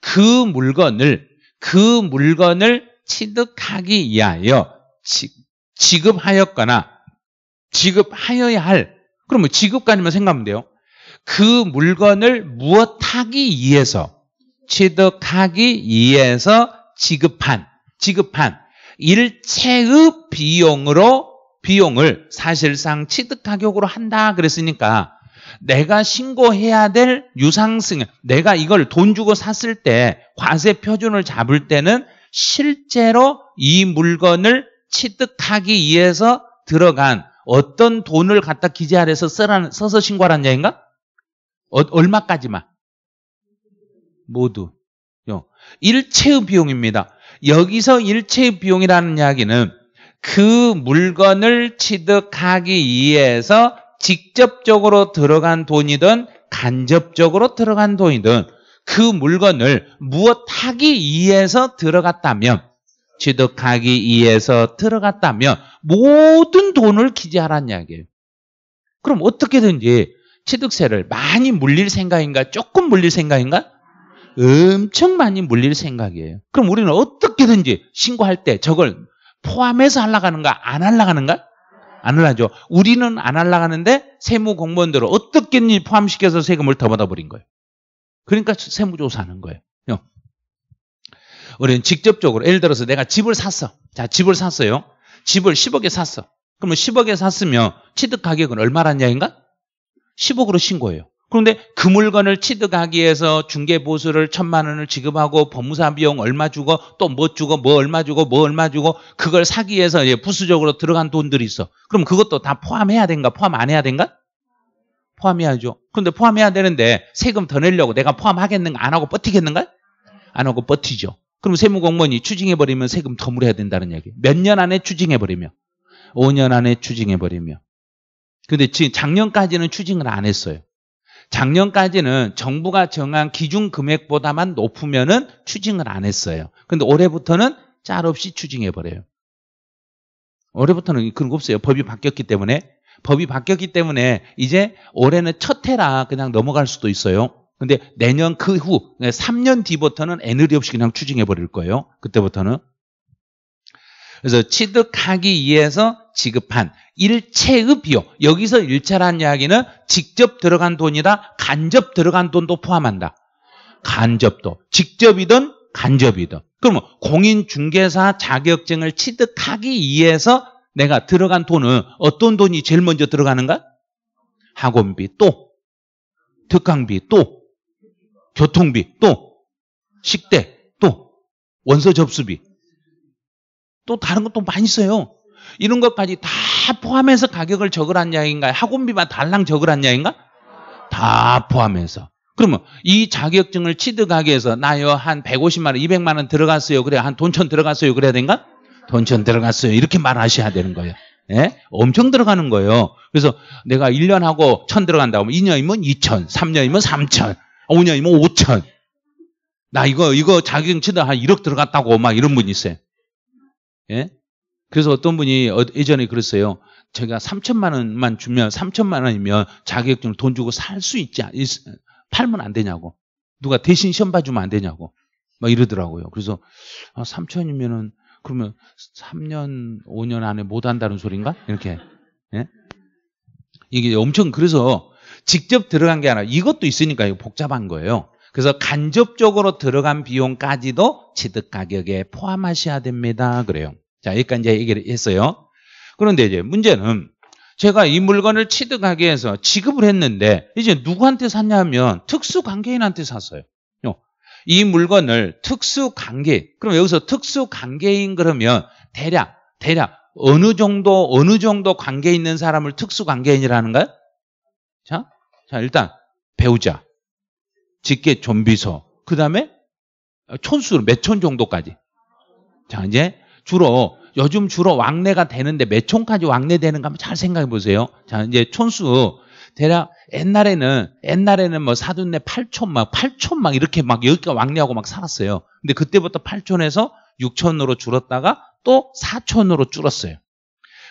그 물건을, 그 물건을 취득하기 위하여 지, 지급하였거나 지급하여야 할, 그러면 지급까지만 생각하면 돼요. 그 물건을 무엇하기 위해서, 취득하기 위해서 지급한, 지급한 일체의 비용으로 비용을 사실상 취득 가격으로 한다 그랬으니까 내가 신고해야 될 유상승, 내가 이걸 돈 주고 샀을 때 과세 표준을 잡을 때는 실제로 이 물건을 취득하기 위해서 들어간 어떤 돈을 갖다 기재 아래서 쓰라는, 써서 신고하라는 얘기인가? 어, 얼마까지만? 모두. 일체의 비용입니다. 여기서 일체의 비용이라는 이야기는 그 물건을 취득하기 위해서 직접적으로 들어간 돈이든 간접적으로 들어간 돈이든 그 물건을 무엇하기 위해서 들어갔다면 취득하기 위해서 들어갔다면 모든 돈을 기재하라는 이야기예요. 그럼 어떻게든지 취득세를 많이 물릴 생각인가 조금 물릴 생각인가 엄청 많이 물릴 생각이에요. 그럼 우리는 어떻게든지 신고할 때 저걸 포함해서 하려고 하는가 안 하려고 하는가 안하라죠 우리는 안 하려고 하는데 세무 공무원들은 어떻게든 포함시켜서 세금을 더 받아버린 거예요. 그러니까 세무조사하는 거예요. 우리는 직접적으로 예를 들어서 내가 집을 샀어. 자, 집을 샀어요. 집을 10억에 샀어. 그러면 10억에 샀으면 취득 가격은 얼마란 이야기인가? 10억으로 신고해요. 그런데 그 물건을 취득하기 위해서 중개보수를 천만 원을 지급하고 법무사 비용 얼마 주고 또 뭐 주고 뭐 얼마 주고 뭐 얼마 주고 그걸 사기 위해서 부수적으로 들어간 돈들이 있어. 그럼 그것도 다 포함해야 된가? 포함 안 해야 된가? 포함해야죠. 그런데 포함해야 되는데 세금 더 내려고 내가 포함하겠는가? 안 하고 버티겠는가? 안 하고 버티죠. 그럼 세무공무원이 추징해버리면 세금 더 물어야 된다는 얘기. 몇 년 안에 추징해버리며. 5년 안에 추징해버리며. 근데 지금 작년까지는 추징을 안 했어요. 작년까지는 정부가 정한 기준 금액보다만 높으면은 추징을 안 했어요. 근데 올해부터는 짤 없이 추징해 버려요. 올해부터는 그런 거 없어요. 법이 바뀌었기 때문에 법이 바뀌었기 때문에 이제 올해는 첫 해라 그냥 넘어갈 수도 있어요. 근데 내년 그 후 3년 그러니까 뒤부터는 애늘이 없이 그냥 추징해 버릴 거예요. 그때부터는 그래서 취득하기 위해서 지급한 일체의 비용. 여기서 일체는 이야기는 직접 들어간 돈이다. 간접 들어간 돈도 포함한다. 간접도. 직접이든 간접이든. 그러면 공인중개사 자격증을 취득하기 위해서 내가 들어간 돈은 어떤 돈이 제일 먼저 들어가는가? 학원비 또 특강비 또 교통비 또 식대 또 원서 접수비 또 다른 것도 많이 써요. 이런 것까지 다 포함해서 가격을 적으란 이야인가 학원비만 달랑 적으란 이야인가다 포함해서. 그러면 이 자격증을 취득하기 위해서 나요 한 150만 원, 200만 원 들어갔어요. 그래 한 돈천 들어갔어요. 그래야 된가? 돈천 들어갔어요. 이렇게 말하셔야 되는 거예요. 예? 엄청 들어가는 거예요. 그래서 내가 1년 하고 1000 들어간다고 하면 2년이면 2 0 0 0 3년이면 3 0 0 0 5년이면 5 0 0 0나 이거 이거 자격증 취득 한 1억 들어갔다고 막 이런 분이 있어요. 예? 그래서 어떤 분이 어, 예전에 그랬어요. 제가 3천만 원만 주면 3천만 원이면 자격증 돈 주고 살 수 있지 팔면 안 되냐고. 누가 대신 시험 봐주면 안 되냐고. 막 이러더라고요. 그래서 아, 3천이면은 그러면 3년 5년 안에 못 한다는 소린가? 이렇게 예? 이게 엄청 그래서 직접 들어간 게 아니라 이것도 있으니까 이거 복잡한 거예요. 그래서 간접적으로 들어간 비용까지도 취득 가격에 포함하셔야 됩니다. 그래요. 자, 여기까지 이제 얘기를 했어요. 그런데 이제 문제는 제가 이 물건을 취득하기 위해서 지급을 했는데 이제 누구한테 샀냐면 특수관계인한테 샀어요. 이 물건을 특수관계 그럼 여기서 특수관계인 그러면 대략 대략 어느 정도 어느 정도 관계 있는 사람을 특수관계인이라는가요? 자, 자 일단 배우자 직계 좀비소. 그 다음에 촌수로 몇촌 정도까지. 자, 이제 주로 요즘 주로 왕래가 되는데 몇 촌까지 왕래되는가 한번 잘 생각해 보세요. 자, 이제 촌수 대략 옛날에는 옛날에는 뭐 사돈네 8촌 막 8촌 막 이렇게 막 여기가 왕래하고 막 살았어요. 근데 그때부터 8촌에서 6촌으로 줄었다가 또 4촌으로 줄었어요.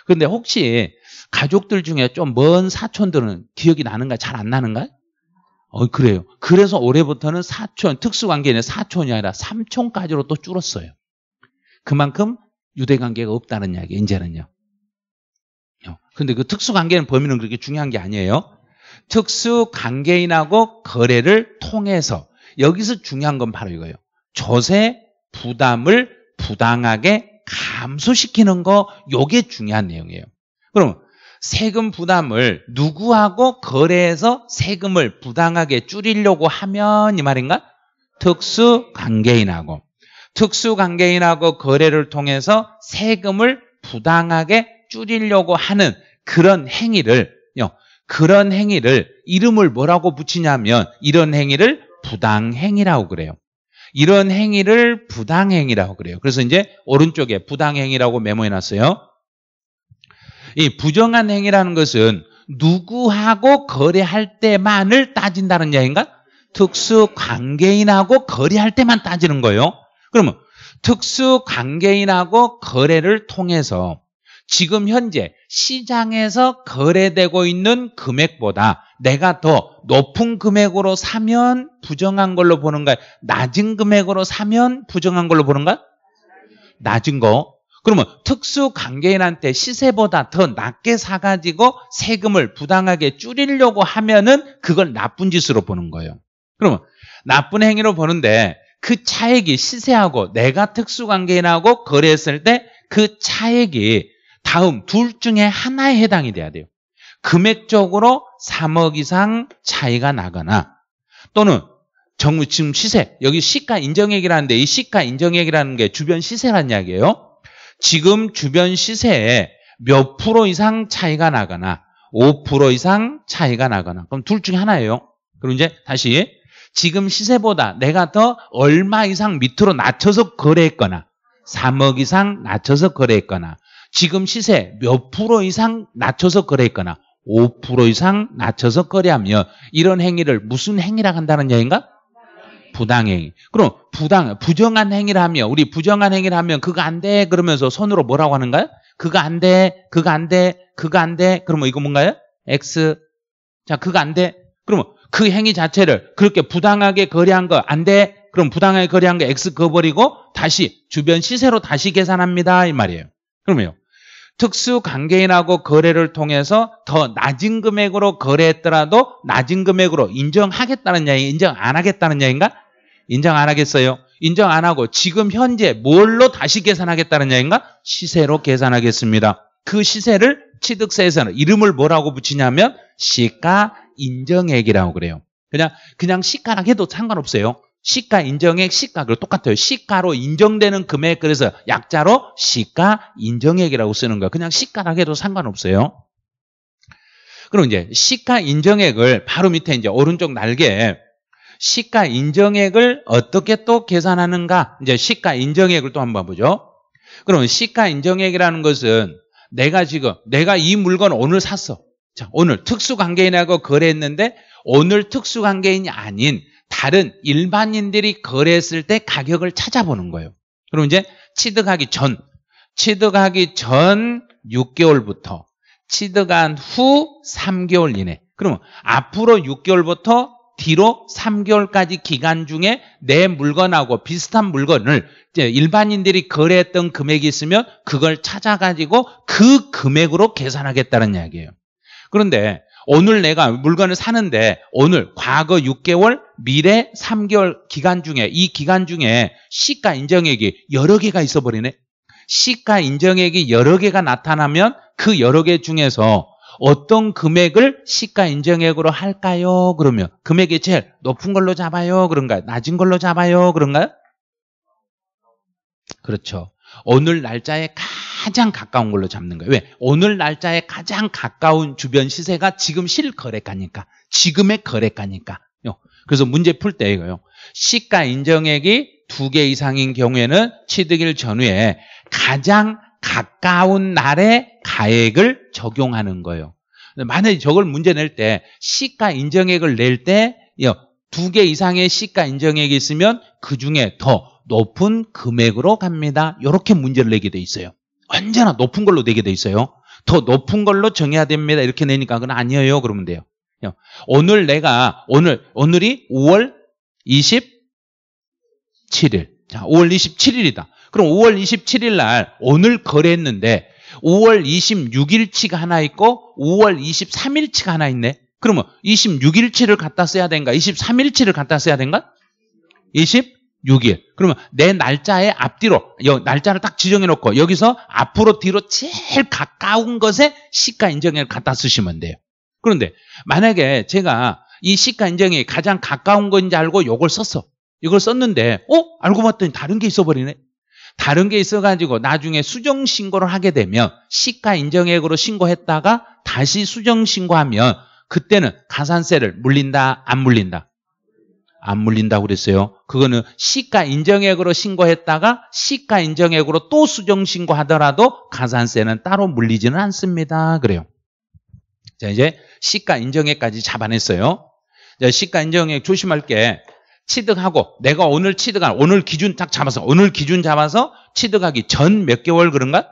근데 혹시 가족들 중에 좀 먼 사촌들은 기억이 나는가 잘 안 나는가? 어, 그래요. 그래서 올해부터는 사촌, 특수관계는 사촌이 아니라 삼촌까지로 또 줄었어요. 그만큼 유대관계가 없다는 이야기, 이제는요. 어, 근데 그 특수관계는 범위는 그렇게 중요한 게 아니에요. 특수관계인하고 거래를 통해서 여기서 중요한 건 바로 이거예요. 조세 부담을 부당하게 감소시키는 거 요게 중요한 내용이에요. 그럼 세금 부담을 누구하고 거래해서 세금을 부당하게 줄이려고 하면 이 말인가? 특수관계인하고 특수관계인하고 거래를 통해서 세금을 부당하게 줄이려고 하는 그런 행위를 그런 행위를 이름을 뭐라고 붙이냐면 이런 행위를 부당행위라고 그래요. 이런 행위를 부당행위라고 그래요. 그래서 이제 오른쪽에 부당행위라고 메모해놨어요. 이 부정한 행위라는 것은 누구하고 거래할 때만을 따진다는 이야기인가? 특수 관계인하고 거래할 때만 따지는 거예요. 그러면 특수 관계인하고 거래를 통해서 지금 현재 시장에서 거래되고 있는 금액보다 내가 더 높은 금액으로 사면 부정한 걸로 보는가? 낮은 금액으로 사면 부정한 걸로 보는가? 낮은 거. 그러면 특수 관계인한테 시세보다 더 낮게 사가지고 세금을 부당하게 줄이려고 하면은 그걸 나쁜 짓으로 보는 거예요. 그러면 나쁜 행위로 보는데 그 차액이 시세하고 내가 특수 관계인하고 거래했을 때 그 차액이 다음 둘 중에 하나에 해당이 돼야 돼요. 금액적으로 3억 이상 차이가 나거나 또는 정부 지금 시세 여기 시가 인정액이라는데 이 시가 인정액이라는 게 주변 시세란 이야기예요. 지금 주변 시세에 몇 프로 이상 차이가 나거나 5% 이상 차이가 나거나 그럼 둘 중에 하나예요. 그럼 이제 다시 지금 시세보다 내가 더 얼마 이상 밑으로 낮춰서 거래했거나 3억 이상 낮춰서 거래했거나 지금 시세 몇 프로 이상 낮춰서 거래했거나 5% 이상 낮춰서 거래하면 이런 행위를 무슨 행위라 고 한다는 얘기인가? 부당행위. 그럼 부당, 부정한 행위를 하면, 우리 부정한 행위를 하면 그거 안 돼. 그러면서 손으로 뭐라고 하는가요? 그거 안 돼. 그거 안 돼. 그거 안 돼. 그러면 이거 뭔가요? X. 자, 그거 안 돼. 그러면 그 행위 자체를 그렇게 부당하게 거래한 거 안 돼. 그럼 부당하게 거래한 거 X 그어버리고 다시 주변 시세로 다시 계산합니다. 이 말이에요. 그러면요. 특수 관계인하고 거래를 통해서 더 낮은 금액으로 거래했더라도 낮은 금액으로 인정하겠다는 이야기, 인정 안 하겠다는 이야기인가? 인정 안 하겠어요? 인정 안 하고 지금 현재 뭘로 다시 계산하겠다는 얘기인가? 시세로 계산하겠습니다. 그 시세를 취득세에서는 이름을 뭐라고 붙이냐면 시가 인정액이라고 그래요. 그냥 그냥 시가랑 해도 상관없어요. 시가 인정액 시가 그 똑같아요. 시가로 인정되는 금액 그래서 약자로 시가 인정액이라고 쓰는 거예요. 그냥 시가랑 해도 상관없어요. 그럼 이제 시가 인정액을 바로 밑에 이제 오른쪽 날개에 시가 인정액을 어떻게 또 계산하는가? 이제 시가 인정액을 또 한 번 보죠. 그럼 시가 인정액이라는 것은 내가 지금 내가 이 물건 오늘 샀어. 자, 오늘 특수관계인하고 거래했는데 오늘 특수관계인이 아닌 다른 일반인들이 거래했을 때 가격을 찾아보는 거예요. 그럼 이제 취득하기 전, 취득하기 전 6개월부터 취득한 후 3개월 이내. 그러면 앞으로 6개월부터 뒤로 3개월까지 기간 중에 내 물건하고 비슷한 물건을 일반인들이 거래했던 금액이 있으면 그걸 찾아가지고 그 금액으로 계산하겠다는 이야기예요. 그런데 오늘 내가 물건을 사는데 오늘 과거 6개월, 미래 3개월 기간 중에 이 기간 중에 시가 인정액이 여러 개가 있어 버리네. 시가 인정액이 여러 개가 나타나면 그 여러 개 중에서 어떤 금액을 시가 인정액으로 할까요? 그러면 금액이 제일 높은 걸로 잡아요? 그런가요? 낮은 걸로 잡아요? 그런가요? 그렇죠. 오늘 날짜에 가장 가까운 걸로 잡는 거예요. 왜? 오늘 날짜에 가장 가까운 주변 시세가 지금 실거래가니까. 지금의 거래가니까. 그래서 문제 풀 때 이거요. 시가 인정액이 두 개 이상인 경우에는 취득일 전후에 가장 가까운 날에 가액을 적용하는 거예요. 만약에 저걸 문제 낼 때 시가 인정액을 낼 때 두 개 이상의 시가 인정액이 있으면 그 중에 더 높은 금액으로 갑니다. 이렇게 문제를 내게 돼 있어요. 언제나 높은 걸로 내게 돼 있어요. 더 높은 걸로 정해야 됩니다. 이렇게 내니까 그건 아니에요. 그러면 돼요. 오늘 내가 오늘 오늘이 5월 27일. 자, 5월 27일이다. 그럼 5월 27일 날 오늘 거래했는데 5월 26일치가 하나 있고 5월 23일치가 하나 있네. 그러면 26일치를 갖다 써야 된가? 23일치를 갖다 써야 된가? 26일. 그러면 내 날짜의 앞뒤로 날짜를 딱 지정해 놓고 여기서 앞으로 뒤로 제일 가까운 것에 시가 인정액을 갖다 쓰시면 돼요. 그런데 만약에 제가 이 시가 인정이 가장 가까운 건지 알고 이걸 썼어. 이걸 썼는데 어? 알고 봤더니 다른 게 있어 버리네. 다른 게 있어가지고 나중에 수정 신고를 하게 되면 시가 인정액으로 신고했다가 다시 수정 신고하면 그때는 가산세를 물린다 안 물린다 안 물린다고 그랬어요. 그거는 시가 인정액으로 신고했다가 시가 인정액으로 또 수정 신고하더라도 가산세는 따로 물리지는 않습니다. 그래요. 자 이제 시가 인정액까지 잡아냈어요. 자 시가 인정액 조심할 게 취득하고 내가 오늘 취득한 오늘 기준 딱 잡아서 오늘 기준 잡아서 취득하기 전 몇 개월 그런가?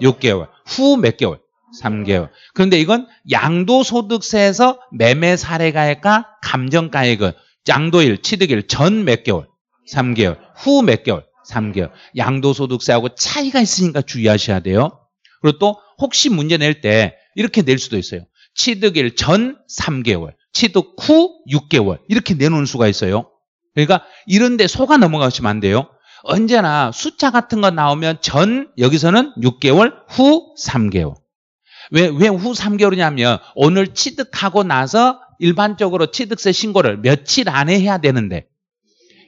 6개월. 후 몇 개월? 3개월. 그런데 이건 양도소득세에서 매매 사례가액과 감정가액은 양도일, 취득일 전 몇 개월? 3개월. 후 몇 개월? 3개월. 양도소득세하고 차이가 있으니까 주의하셔야 돼요. 그리고 또 혹시 문제 낼 때 이렇게 낼 수도 있어요. 취득일 전 3개월, 취득 후 6개월 이렇게 내놓은 수가 있어요. 그러니까 이런 데 소가 넘어가시면 안 돼요. 언제나 숫자 같은 거 나오면 전 여기서는 6개월, 후 3개월. 왜 왜 후 3개월이냐면 오늘 취득하고 나서 일반적으로 취득세 신고를 며칠 안에 해야 되는데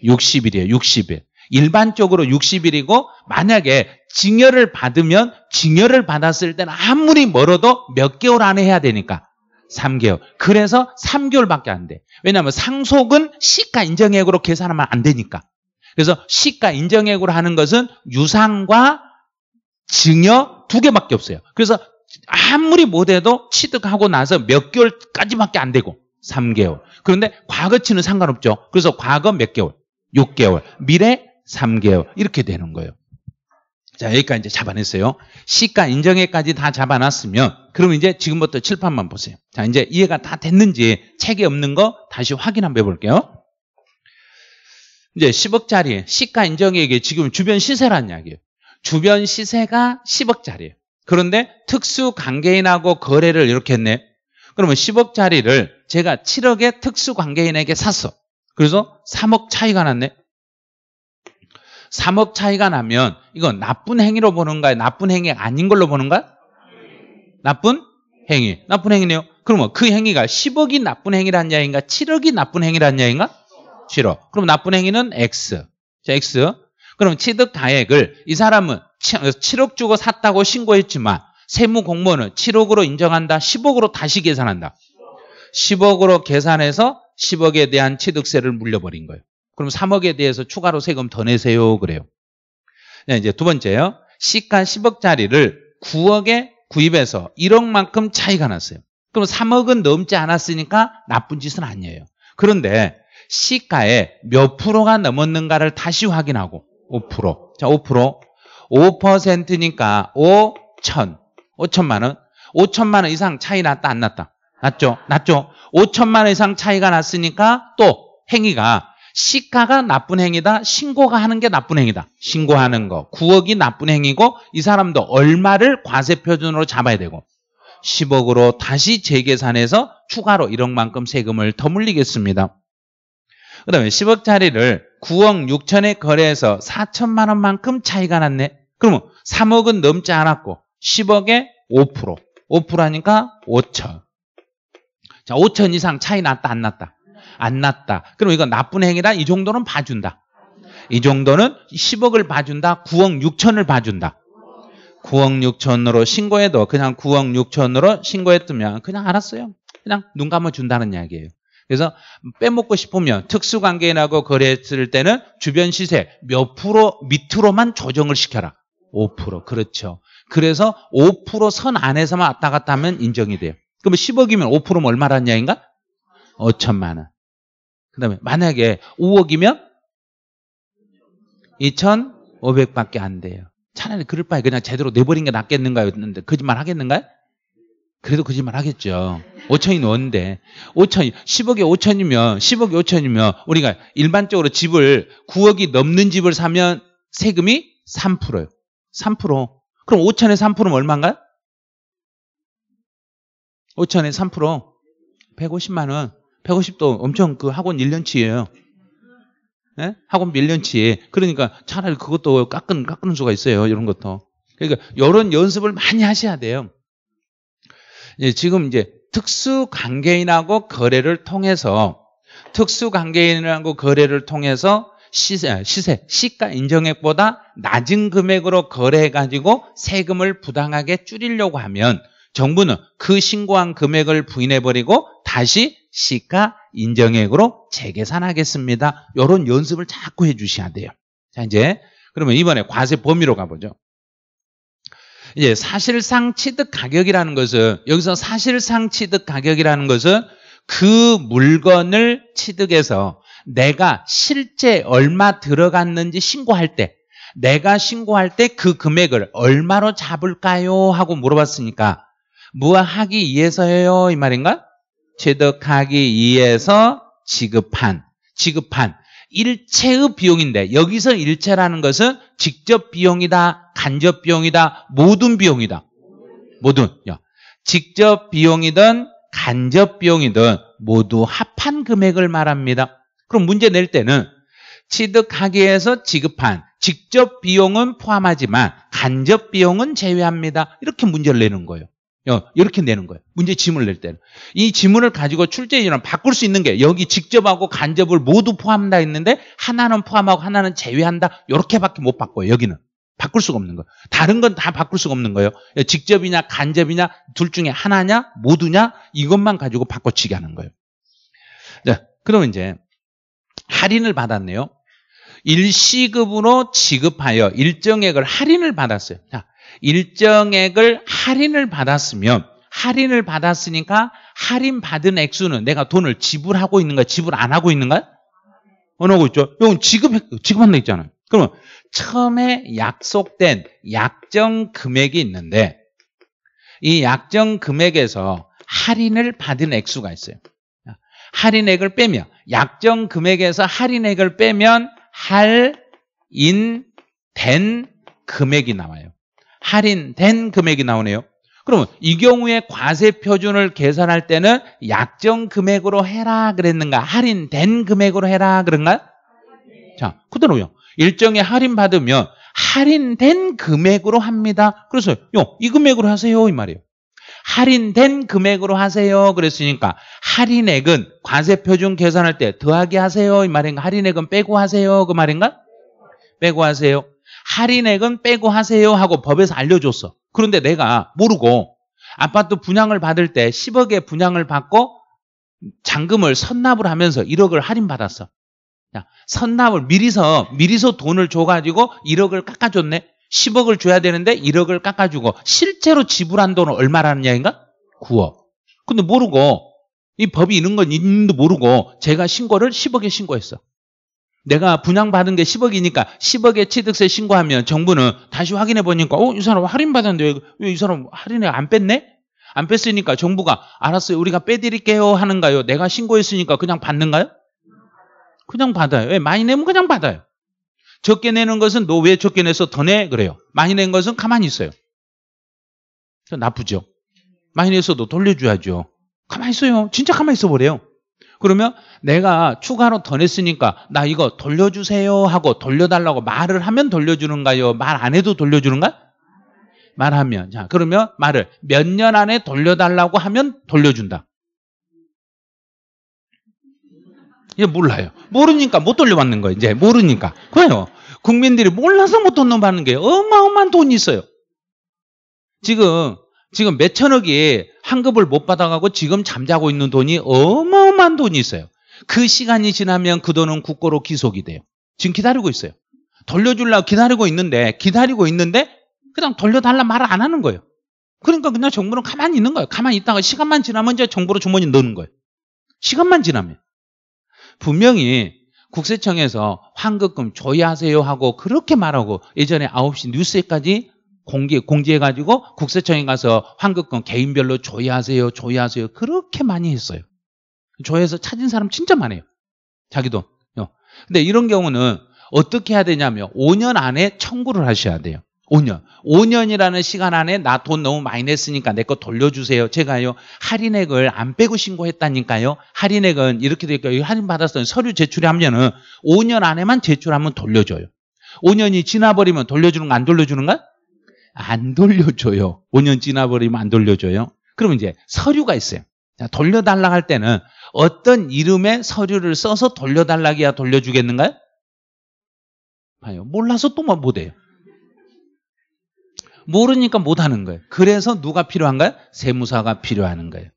60일이에요. 60일. 일반적으로 60일이고 만약에 증여를 받으면 증여를 받았을 때는 아무리 멀어도 몇 개월 안에 해야 되니까 3개월. 그래서 3개월밖에 안 돼. 왜냐하면 상속은 시가 인정액으로 계산하면 안 되니까. 그래서 시가 인정액으로 하는 것은 유상과 증여 두 개밖에 없어요. 그래서 아무리 못해도 취득하고 나서 몇 개월까지밖에 안 되고 3개월. 그런데 과거치는 상관없죠. 그래서 과거 몇 개월? 6개월. 미래 3개월. 이렇게 되는 거예요. 자, 여기까지 이제 잡아냈어요. 시가 인정액까지다 잡아놨으면, 그러면 이제 지금부터 칠판만 보세요. 자, 이제 이해가 다 됐는지 책이 없는 거 다시 확인 한번 해볼게요. 이제 10억짜리, 시가 인정액이 지금 주변 시세란 이야기예요. 주변 시세가 10억짜리예요. 그런데 특수 관계인하고 거래를 이렇게 했네. 그러면 10억짜리를 제가 7억의 특수 관계인에게 샀어. 그래서 3억 차이가 났네. 3억 차이가 나면 이건 나쁜 행위로 보는가요? 나쁜 행위 아닌 걸로 보는가? 나쁜 행위. 나쁜 행위네요. 그러면 뭐 그 행위가 10억이 나쁜 행위란 야인가? 7억이 나쁜 행위란 야인가? 7억. 그럼 나쁜 행위는 X. 자, X. 그럼 취득 다액을 이 사람은 7억 주고 샀다고 신고했지만 세무 공무원은 7억으로 인정한다. 10억으로 다시 계산한다. 10억으로 계산해서 10억에 대한 취득세를 물려버린 거예요. 그럼 3억에 대해서 추가로 세금 더 내세요. 그래요. 이제 두 번째요. 시가 10억짜리를 9억에 구입해서 1억만큼 차이가 났어요. 그럼 3억은 넘지 않았으니까 나쁜 짓은 아니에요. 그런데 시가에 몇 프로가 넘었는가를 다시 확인하고 5%. 자, 5%. 5%니까 5천. 5천만 원. 5천만 원 이상 차이 났다 안 났다. 났죠? 났죠? 5천만 원 이상 차이가 났으니까 또 행위가 시가가 나쁜 행위다. 신고가 하는 게 나쁜 행위다. 신고하는 거. 9억이 나쁜 행위고 이 사람도 얼마를 과세 표준으로 잡아야 되고 10억으로 다시 재계산해서 추가로 1억만큼 세금을 더 물리겠습니다. 그 다음에 10억짜리를 9억 6천에 거래해서 4천만 원만큼 차이가 났네. 그러면 3억은 넘지 않았고 10억에 5%, 5%하니까 5천. 자, 5천 이상 차이 났다 안 났다. 안 났다. 그럼 이건 나쁜 행위다. 이 정도는 봐준다. 이 정도는 10억을 봐준다. 9억 6천을 봐준다. 9억 6천으로 신고해도 그냥 9억 6천으로 신고했으면 그냥 알았어요. 그냥 눈 감아준다는 이야기예요. 그래서 빼먹고 싶으면 특수관계인하고 거래했을 때는 주변 시세 몇 프로 밑으로만 조정을 시켜라. 5% 그렇죠. 그래서 5%선 안에서만 왔다 갔다 하면 인정이 돼요. 그러면 10억이면 5%면 얼마란 이야기인가? 5천만 원. 그 다음에 만약에 5억이면 2,500밖에 안 돼요. 차라리 그럴 바에 그냥 제대로 내버린 게 낫겠는가요? 했는데 거짓말 그 하겠는가요? 그래도 거짓말 그 하겠죠. 5천이 넣는데 5천이 10억에 5천이면 10억에 5천이면 우리가 일반적으로 집을 9억이 넘는 집을 사면 세금이 3%요. 3%. 그럼 5천에 3%면 얼마인가요? 5천에 3% 150만 원. 150도 엄청 그 학원 1년치예요. 네? 예? 학원 1년치. 그러니까 차라리 그것도 깎은, 깎는 수가 있어요. 이런 것도. 그러니까 이런 연습을 많이 하셔야 돼요. 예, 지금 이제 특수 관계인하고 거래를 통해서 특수 관계인하고 거래를 통해서 시세, 시세, 시가 인정액보다 낮은 금액으로 거래해가지고 세금을 부당하게 줄이려고 하면 정부는 그 신고한 금액을 부인해버리고 다시 시가 인정액으로 재계산하겠습니다. 이런 연습을 자꾸 해주셔야 돼요. 자 이제 그러면 이번에 과세 범위로 가보죠. 이제 사실상 취득 가격이라는 것은 여기서 사실상 취득 가격이라는 것은 그 물건을 취득해서 내가 실제 얼마 들어갔는지 신고할 때 내가 신고할 때 그 금액을 얼마로 잡을까요? 하고 물어봤으니까 무하기 위해서예요 이 말인가? 취득하기 위해서 지급한, 지급한 일체의 비용인데 여기서 일체라는 것은 직접 비용이다, 간접 비용이다, 모든 비용이다. 모든. 직접 비용이든 간접 비용이든 모두 합한 금액을 말합니다. 그럼 문제 낼 때는 취득하기에서 지급한 직접 비용은 포함하지만 간접 비용은 제외합니다. 이렇게 문제를 내는 거예요. 어, 이렇게 내는 거예요. 문제 지문을 낼 때는. 이 지문을 가지고 출제인을 바꿀 수 있는 게 여기 직접하고 간접을 모두 포함한다 했는데 하나는 포함하고 하나는 제외한다. 이렇게밖에 못 바꿔요. 여기는. 바꿀 수가 없는 거예요. 다른 건 다 바꿀 수가 없는 거예요. 직접이냐 간접이냐 둘 중에 하나냐 모두냐 이것만 가지고 바꿔치기 하는 거예요. 자, 그럼 이제 할인을 받았네요. 일시급으로 지급하여 일정액을 할인을 받았어요. 자, 일정액을 할인을 받았으면 할인을 받았으니까 할인 받은 액수는 내가 돈을 지불하고 있는가 지불 안 하고 있는가? 안 하고 있죠. 이건 지금 지급한다 있잖아요 그러면 처음에 약속된 약정 금액이 있는데 이 약정 금액에서 할인을 받은 액수가 있어요. 할인액을 빼면 약정 금액에서 할인액을 빼면 할인 된 금액이 나와요. 할인된 금액이 나오네요. 그러면 이 경우에 과세 표준을 계산할 때는 약정 금액으로 해라 그랬는가? 할인된 금액으로 해라 그런가 자, 그대로요. 일정에 할인받으면 할인된 금액으로 합니다. 그래서 요, 이 금액으로 하세요 이 말이에요. 할인된 금액으로 하세요. 그랬으니까 할인액은 과세 표준 계산할 때 더하기 하세요 이 말인가? 할인액은 빼고 하세요 그 말인가? 빼고 하세요. 할인액은 빼고 하세요 하고 법에서 알려줬어. 그런데 내가 모르고 아파트 분양을 받을 때 10억의 분양을 받고 잔금을 선납을 하면서 1억을 할인받았어. 선납을 미리서 미리서 돈을 줘가지고 1억을 깎아줬네. 10억을 줘야 되는데 1억을 깎아주고 실제로 지불한 돈은 얼마라는 이야기인가? 9억. 근데 모르고 이 법이 있는 건있는지도 모르고 제가 신고를 10억에 신고했어. 내가 분양받은 게 10억이니까 1 0억에 취득세 신고하면 정부는 다시 확인해 보니까 어, 이 사람 할인받았는데 왜 이 사람 할인을 안 뺐네? 안 뺐으니까 정부가 알았어요. 우리가 빼드릴게요 하는가요? 내가 신고했으니까 그냥 받는가요? 그냥 받아요. 왜? 예, 많이 내면 그냥 받아요. 적게 내는 것은 너 왜 적게 내서 더 내? 그래요. 많이 낸 것은 가만히 있어요. 나쁘죠. 많이 내서도 돌려줘야죠. 가만히 있어요. 진짜 가만히 있어버려요. 그러면 내가 추가로 더 냈으니까 나 이거 돌려주세요 하고 돌려달라고 말을 하면 돌려주는가요? 말 안 해도 돌려주는가? 말하면 자 그러면 말을 몇 년 안에 돌려달라고 하면 돌려준다. 이예 몰라요. 모르니까 못 돌려받는 거예요. 이제 모르니까 그래요. 국민들이 몰라서 못 돌려받는 게 어마어마한 돈이 있어요. 지금 지금 몇천억이 환급을 못 받아가고 지금 잠자고 있는 돈이 어마어마한 돈이 있어요. 그 시간이 지나면 그 돈은 국고로 기속이 돼요. 지금 기다리고 있어요. 돌려주려고 기다리고 있는데, 기다리고 있는데, 그냥 돌려달라 말을 안 하는 거예요. 그러니까 그냥 정부는 가만히 있는 거예요. 가만히 있다가 시간만 지나면 이제 정부로 주머니 넣는 거예요. 시간만 지나면. 분명히 국세청에서 환급금 조회하세요 하고 그렇게 말하고 예전에 9시 뉴스에까지 공개 공지해 가지고 국세청에 가서 환급금 개인별로 조회하세요. 조회하세요. 그렇게 많이 했어요. 조회해서 찾은 사람 진짜 많아요. 자기 돈. 어. 근데 이런 경우는 어떻게 해야 되냐면 5년 안에 청구를 하셔야 돼요. 5년. 5년이라는 시간 안에 나 돈 너무 많이 냈으니까 내 거 돌려주세요. 제가요, 할인액을 안 빼고 신고했다니까요. 할인액은 이렇게 되니까 할인받았어요. 서류 제출하면은 5년 안에만 제출하면 돌려줘요. 5년이 지나버리면 돌려주는 거 안 돌려주는 가안 돌려줘요. 5년 지나버리면 안 돌려줘요. 그러면 이제 서류가 있어요. 자, 돌려달라 할 때는 어떤 이름의 서류를 써서 돌려달라기야 돌려주겠는가요? 봐요. 몰라서 또 뭐 못해요. 모르니까 못하는 거예요. 그래서 누가 필요한가요? 세무사가 필요하는 거예요.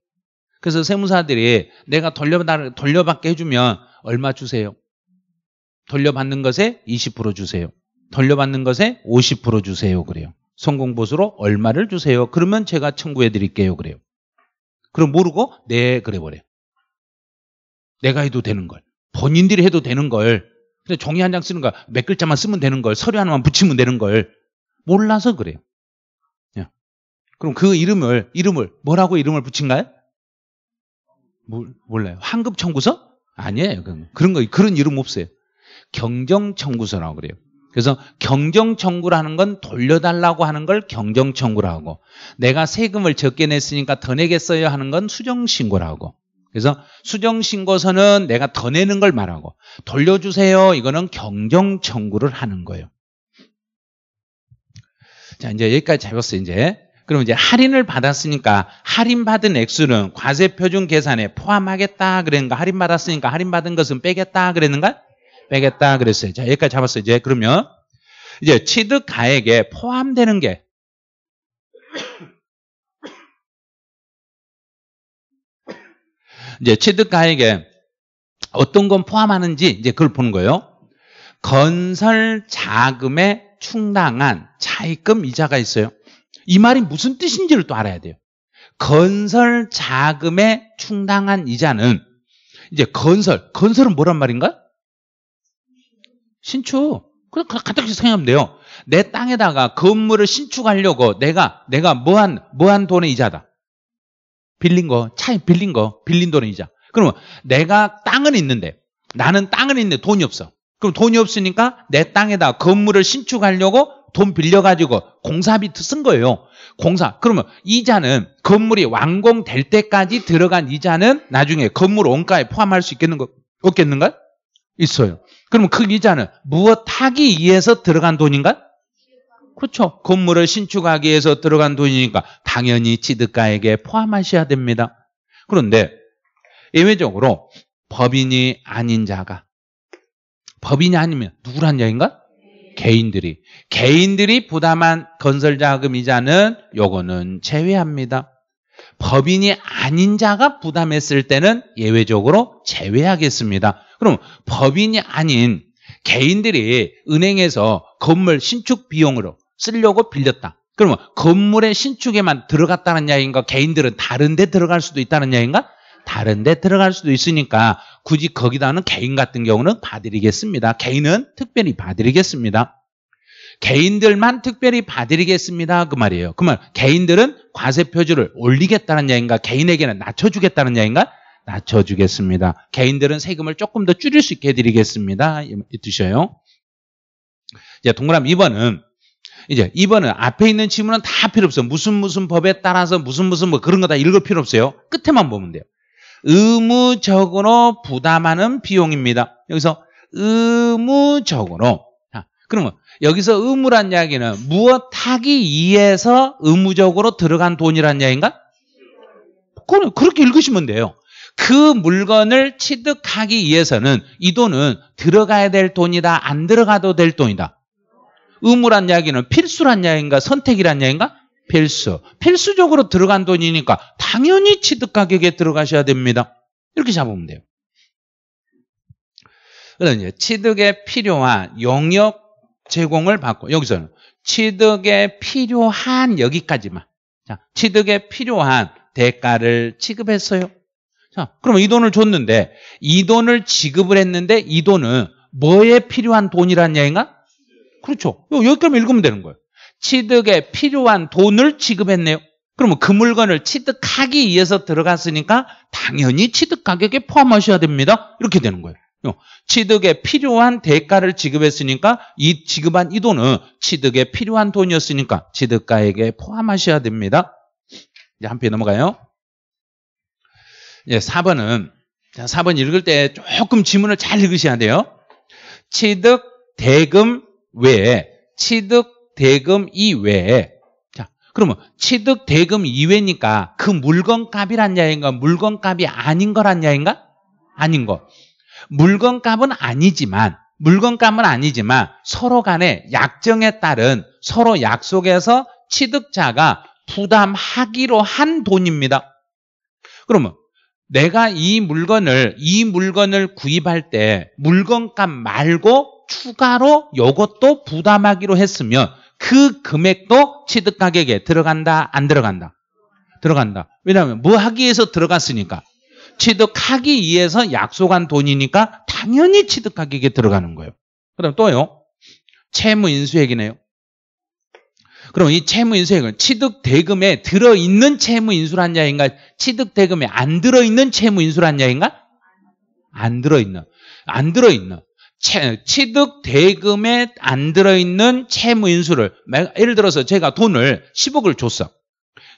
그래서 세무사들이 내가 돌려달, 돌려받게 해주면 얼마 주세요? 돌려받는 것에 20% 주세요. 돌려받는 것에 50% 주세요. 그래요. 성공보수로 얼마를 주세요. 그러면 제가 청구해 드릴게요. 그래요. 그럼 모르고 네 그래 버려요. 내가 해도 되는 걸. 본인들이 해도 되는 걸. 근데 종이 한 장 쓰는 거몇 글자만 쓰면 되는 걸. 서류 하나만 붙이면 되는 걸. 몰라서 그래요. 그럼 그 이름을 이름을 뭐라고 이름을 붙인가요? 몰라요. 환급 청구서? 아니에요. 그런 거 그런 이름 없어요. 경정 청구서라고 그래요. 그래서 경정 청구를하는건 돌려달라고 하는 걸 경정 청구라고 내가 세금을 적게 냈으니까 더 내겠어요 하는 건 수정 신고라고 그래서 수정 신고서는 내가 더 내는 걸 말하고 돌려주세요 이거는 경정 청구를 하는 거예요. 자 이제 여기까지 잡았어요 이제. 그럼 이제 할인을 받았으니까 할인받은 액수는 과세표준 계산에 포함하겠다 그랬는가 할인받았으니까 할인받은 것은 빼겠다 그랬는가 빼겠다 그랬어요. 자, 여기까지 잡았어요. 이제 그러면 이제 취득가액에 포함되는 게 이제 취득가액에 어떤 건 포함하는지 이제 그걸 보는 거예요. 건설 자금에 충당한 차입금 이자가 있어요. 이 말이 무슨 뜻인지를 또 알아야 돼요. 건설 자금에 충당한 이자는 이제 건설, 건설은 뭐란 말인가? 신축. 그냥 가뜩이 생각하면 돼요. 내 땅에다가 건물을 신축하려고 내가, 내가 뭐한, 뭐한 돈의 이자다. 빌린 거, 차이 빌린 거, 빌린 돈의 이자. 그러면 내가 땅은 있는데, 나는 땅은 있는데 돈이 없어. 그럼 돈이 없으니까 내 땅에다 건물을 신축하려고 돈 빌려가지고 공사비 쓴 거예요. 공사. 그러면 이자는 건물이 완공될 때까지 들어간 이자는 나중에 건물 원가에 포함할 수 있겠는 거, 없겠는가? 있어요. 그러면 그 이자는 무엇 하기 위해서 들어간 돈인가? 그렇죠. 건물을 신축하기 위해서 들어간 돈이니까 당연히 취득가액에 포함하셔야 됩니다. 그런데 예외적으로 법인이 아닌 자가 법인이 아니면 누구란 얘인가 개인들이 개인들이 부담한 건설 자금 이자는 요거는 제외합니다. 법인이 아닌 자가 부담했을 때는 예외적으로 제외하겠습니다. 그럼 법인이 아닌 개인들이 은행에서 건물 신축 비용으로 쓰려고 빌렸다. 그러면 건물의 신축에만 들어갔다는 이 야인가 기 개인들은 다른 데 들어갈 수도 있다는 이 야인가? 기 다른 데 들어갈 수도 있으니까 굳이 거기다는 개인 같은 경우는 봐드리겠습니다. 개인은 특별히 봐드리겠습니다. 개인들만 특별히 봐드리겠습니다. 그 말이에요. 그 말, 개인들은 과세 표준을 올리겠다는 얘기인가? 개인에게는 낮춰주겠다는 얘기인가? 낮춰주겠습니다. 개인들은 세금을 조금 더 줄일 수 있게 해드리겠습니다. 이 뜻이에요. 이제 동그라미 2번은 이제 2번은 앞에 있는 지문은 다 필요 없어. 무슨 무슨 법에 따라서 무슨 무슨 뭐 그런 거 다 읽을 필요 없어요. 끝에만 보면 돼요. 의무적으로 부담하는 비용입니다. 여기서 의무적으로 그러면 여기서 의무란 이야기는 무엇 하기 위해서 의무적으로 들어간 돈이란 이야기인가? 그건 그렇게 읽으시면 돼요. 그 물건을 취득하기 위해서는 이 돈은 들어가야 될 돈이다, 안 들어가도 될 돈이다. 의무란 이야기는 필수란 이야기인가, 선택이란 이야기인가? 필수. 필수적으로 들어간 돈이니까 당연히 취득 가격에 들어가셔야 됩니다. 이렇게 잡으면 돼요. 그러면 취득에 필요한 용역 제공을 받고 여기서는 취득에 필요한 여기까지만 자 취득에 필요한 대가를 지급했어요. 자 그러면 이 돈을 줬는데 이 돈을 지급을 했는데 이 돈은 뭐에 필요한 돈이란 얘기인가? 그렇죠. 여기까지 읽으면 되는 거예요. 취득에 필요한 돈을 지급했네요. 그러면 그 물건을 취득하기 위해서 들어갔으니까 당연히 취득 가격에 포함하셔야 됩니다. 이렇게 되는 거예요. 어, 취득에 필요한 대가를 지급했으니까 이 지급한 이 돈은 취득에 필요한 돈이었으니까 취득가액에 포함하셔야 됩니다. 이제 한표 넘어가요. 예, 4번은 4번 읽을 때 조금 지문을 잘 읽으셔야 돼요. 취득 대금 외에 취득 대금 이외에 자, 그러면 취득 대금 이외니까 그 물건값이란 야인가 물건값이 아닌 거란 야인가? 아닌 거. 물건값은 아니지만 물건값은 아니지만 서로 간의 약정에 따른 서로 약속에서 취득자가 부담하기로 한 돈입니다. 그러면 내가 이 물건을 이 물건을 구입할 때 물건값 말고 추가로 이것도 부담하기로 했으면 그 금액도 취득가격에 들어간다 안 들어간다 들어간다 왜냐하면 뭐 하기 위해서 들어갔으니까 취득하기 위해서 약속한 돈이니까 당연히 취득하기에 들어가는 거예요. 그럼 또요. 채무 인수액이네요. 그럼 이 채무 인수액은 취득 대금에 들어 있는 채무 인수란 야인가? 취득 대금에 안 들어 있는 채무 인수란 야인가? 안 들어 있는. 안 들어 있는. 취득 대금에 안 들어 있는 채무 인수를 예를 들어서 제가 돈을 10억을 줬어.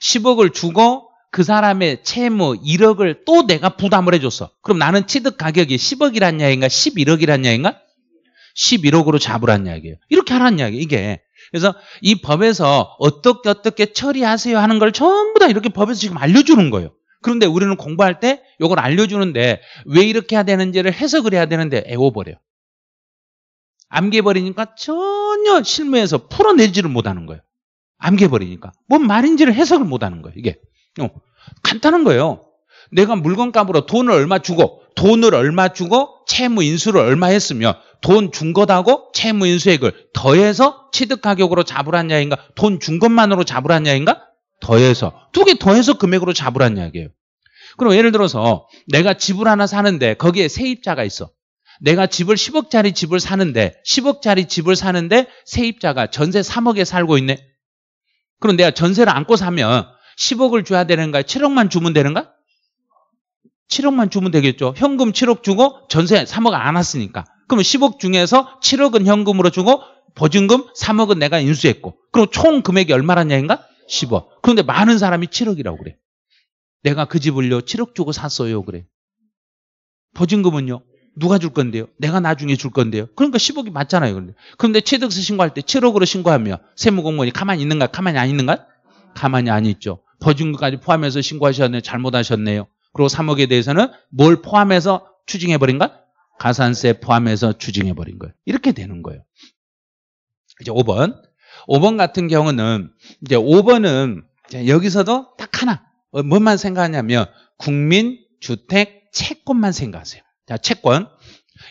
10억을 주고 그 사람의 채무 1억을 또 내가 부담을 해줬어. 그럼 나는 취득 가격이 10억이란 야인가 11억이란 야인가 11억으로 잡으란 이야기예요. 이렇게 하란 이야기 이게. 그래서 이 법에서 어떻게 어떻게 처리하세요 하는 걸 전부 다 이렇게 법에서 지금 알려주는 거예요. 그런데 우리는 공부할 때 이걸 알려주는데 왜 이렇게 해야 되는지를 해석을 해야 되는데 애워버려. 요 암기해버리니까 전혀 실무에서 풀어내지를 못하는 거예요. 암기해버리니까. 뭔 말인지를 해석을 못하는 거예요. 이게. 어, 간단한 거예요. 내가 물건값으로 돈을 얼마 주고 돈을 얼마 주고 채무 인수를 얼마 했으면 돈 준 것하고 채무 인수액을 더해서 취득 가격으로 잡으란 야인가 돈 준 것만으로 잡으란 야인가 더해서 두 개 더해서 금액으로 잡으란 이야기예요. 그럼 예를 들어서 내가 집을 하나 사는데 거기에 세입자가 있어. 내가 집을 10억짜리 집을 사는데 10억짜리 집을 사는데 세입자가 전세 3억에 살고 있네. 그럼 내가 전세를 안고 사면 10억을 줘야 되는가? 7억만 주면 되는가? 7억만 주면 되겠죠. 현금 7억 주고 전세 3억 안 왔으니까. 그러면 10억 중에서 7억은 현금으로 주고 보증금 3억은 내가 인수했고. 그럼 총 금액이 얼마라냐인가? 10억. 그런데 많은 사람이 7억이라고 그래. 내가 그 집을요 7억 주고 샀어요 그래. 보증금은요 누가 줄 건데요? 내가 나중에 줄 건데요. 그러니까 10억이 맞잖아요. 그런데 그런데 취득세 신고할 때 7억으로 신고하면 세무공무원이 가만히 있는가? 가만히 안 있는가? 가만히 안 있죠. 버준 것까지 포함해서 신고하셨네요. 잘못하셨네요. 그리고 3억에 대해서는 뭘 포함해서 추징해버린 건? 가산세 포함해서 추징해버린 거예요. 이렇게 되는 거예요. 이제 5번. 5번 같은 경우는, 이제 5번은 여기서도 딱 하나. 뭐만 어, 생각하냐면, 국민, 주택, 채권만 생각하세요. 자, 채권.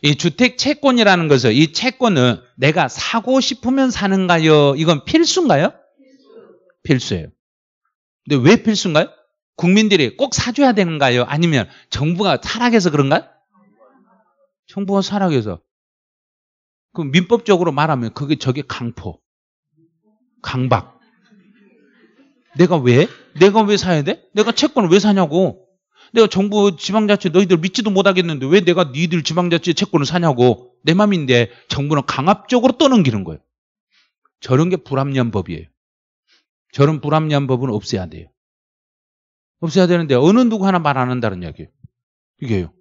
이 주택 채권이라는 것은, 이 채권은 내가 사고 싶으면 사는가요? 이건 필수인가요? 필수. 필수예요. 근데 왜 필수인가요? 국민들이 꼭 사줘야 되는가요? 아니면 정부가 타락해서 그런가요? 정부가 타락해서. 그럼 민법적으로 말하면 그게 저게 강포. 강박. 내가 왜? 내가 왜 사야 돼? 내가 채권을 왜 사냐고. 내가 정부 지방자치 너희들 믿지도 못하겠는데 왜 내가 너희들 지방자치 채권을 사냐고. 내 맘인데 정부는 강압적으로 떠넘기는 거예요. 저런 게 불합리한 법이에요. 저런 불합리한 법은 없애야 돼요. 없애야 되는데 어느 누구 하나 말 안 한다는 이야기예요. 이게요.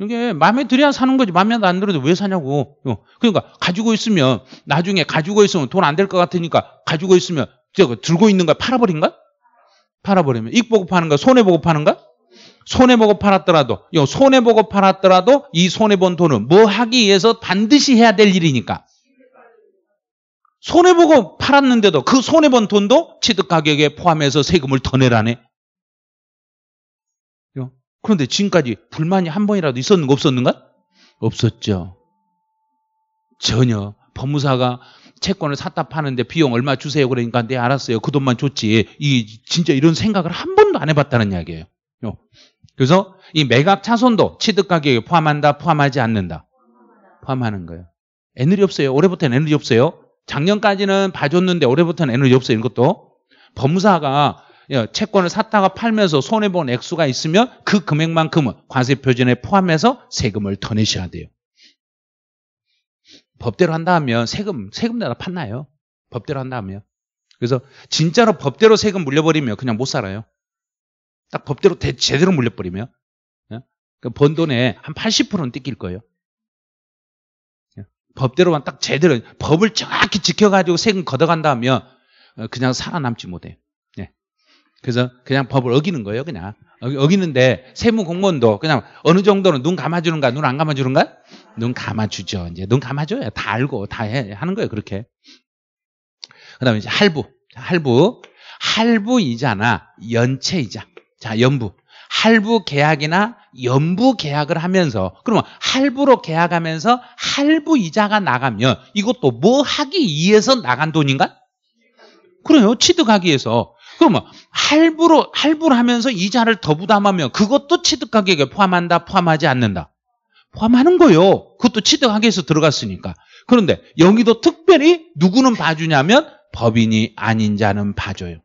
이게 마음에 들어야 사는 거지 마음에 안 들어도 왜 사냐고. 어. 그러니까 가지고 있으면 나중에 가지고 있으면 돈 안 될 것 같으니까 가지고 있으면 그 들고 있는 거 팔아버린 거 팔아버리면 익보고 파는 거 손해 보고 파는 거? 손해 보고 팔았더라도 손해 보고 팔았더라도 이 손해 본 돈은 뭐 하기 위해서 반드시 해야 될 일이니까 손해보고 팔았는데도 그 손해본 돈도 취득가격에 포함해서 세금을 더 내라네. 그런데 지금까지 불만이 한 번이라도 있었는가 없었는가? 없었죠. 전혀 법무사가 채권을 샀다 파는데 비용 얼마 주세요 그러니까 네 알았어요 그 돈만 줬지 이 진짜 이런 생각을 한 번도 안 해봤다는 이야기예요 그래서 이 매각 차손도 취득 가격에 포함한다 포함하지 않는다 포함하는 거예요 애늘이 없어요 올해부터는 애늘이 없어요 작년까지는 봐줬는데 올해부터는 에너지 없어 이런 것도 법무사가 예, 채권을 샀다가 팔면서 손해본 액수가 있으면 그 금액만큼은 과세표준에 포함해서 세금을 더 내셔야 돼요. 법대로 한다 하면 세금, 세금 내다 팠나요 법대로 한다 하면. 그래서 진짜로 법대로 세금 물려버리면 그냥 못 살아요. 딱 법대로 대, 제대로 물려버리면. 예? 그 번 돈에 한 80%는 뜯길 거예요. 법대로만 딱 제대로 법을 정확히 지켜가지고 세금 걷어간다면 어, 그냥 살아남지 못해요. 네. 예. 그래서 그냥 법을 어기는 거예요, 그냥. 어기는데 세무 공무원도 그냥 어느 정도는 눈 감아주는가, 눈 안 감아주는가? 눈 감아주죠. 이제 눈 감아줘요. 다 알고 다 해, 하는 거예요, 그렇게. 그 다음에 이제 할부. 할부. 할부이자나 연체이자. 자, 연부. 할부 계약이나 연부 계약을 하면서 그러면 할부로 계약하면서 할부 이자가 나가면 이것도 뭐 하기 위해서 나간 돈인가? 그래요. 취득하기 위해서. 그러면 할부로 할부를 하면서 이자를 더 부담하면 그것도 취득 가격에 포함한다, 포함하지 않는다. 포함하는 거요. 예 그것도 취득하기 에서 들어갔으니까. 그런데 여기도 특별히 누구는 봐주냐면 법인이 아닌 자는 봐줘요.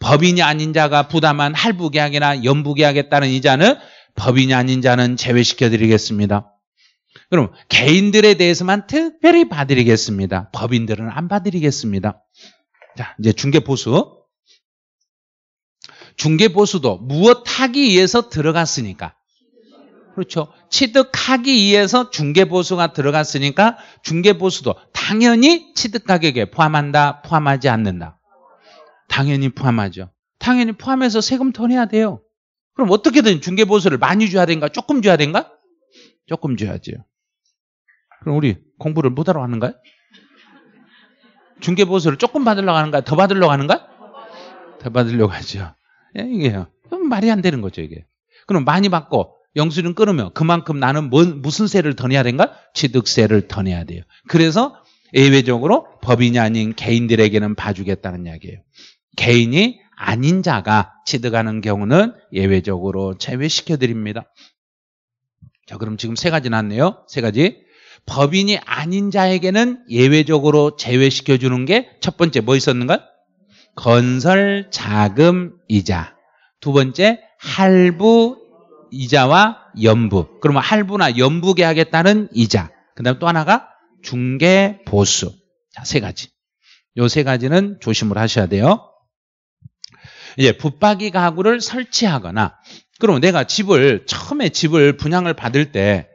법인이 아닌 자가 부담한 할부계약이나 연부계약에 따른 이자는 법인이 아닌 자는 제외시켜드리겠습니다. 그럼 개인들에 대해서만 특별히 봐드리겠습니다. 법인들은 안 봐드리겠습니다. 자, 이제 중개보수. 중개보수도 무엇 하기 위해서 들어갔으니까. 그렇죠. 취득하기 위해서 중개보수가 들어갔으니까 중개보수도 당연히 취득가격에 포함한다, 포함하지 않는다. 당연히 포함하죠. 당연히 포함해서 세금 턴내야 돼요. 그럼 어떻게든 중개보수를 많이 줘야 된가 조금 줘야 된가? 조금 줘야죠. 그럼 우리 공부를 못하러 가는 가요 중개보수를 조금 받으려고 하는 가요더 받으려고 하는 가요더 받으려고 하죠. 예, 이게요. 말이 안 되는 거죠, 이게. 그럼 많이 받고 영수증 끊으면 그만큼 나는 뭔, 무슨 세를 더 내야 된가? 취득세를 더 내야 돼요. 그래서 예외적으로 법인이 아닌 개인들에게는 봐주겠다는 이야기예요. 개인이 아닌 자가 취득하는 경우는 예외적으로 제외시켜 드립니다. 자, 그럼 지금 세 가지 나왔네요. 세 가지. 법인이 아닌 자에게는 예외적으로 제외시켜 주는 게 첫 번째 뭐 있었는가? 건설 자금 이자. 두 번째 할부 이자와 연부. 그러면 할부나 연부 계약에 따른 이자. 그다음 또 하나가 중개 보수. 자, 세 가지. 요 세 가지는 조심을 하셔야 돼요. 이제 예, 붙박이 가구를 설치하거나 그럼 내가 집을 처음에 집을 분양을 받을 때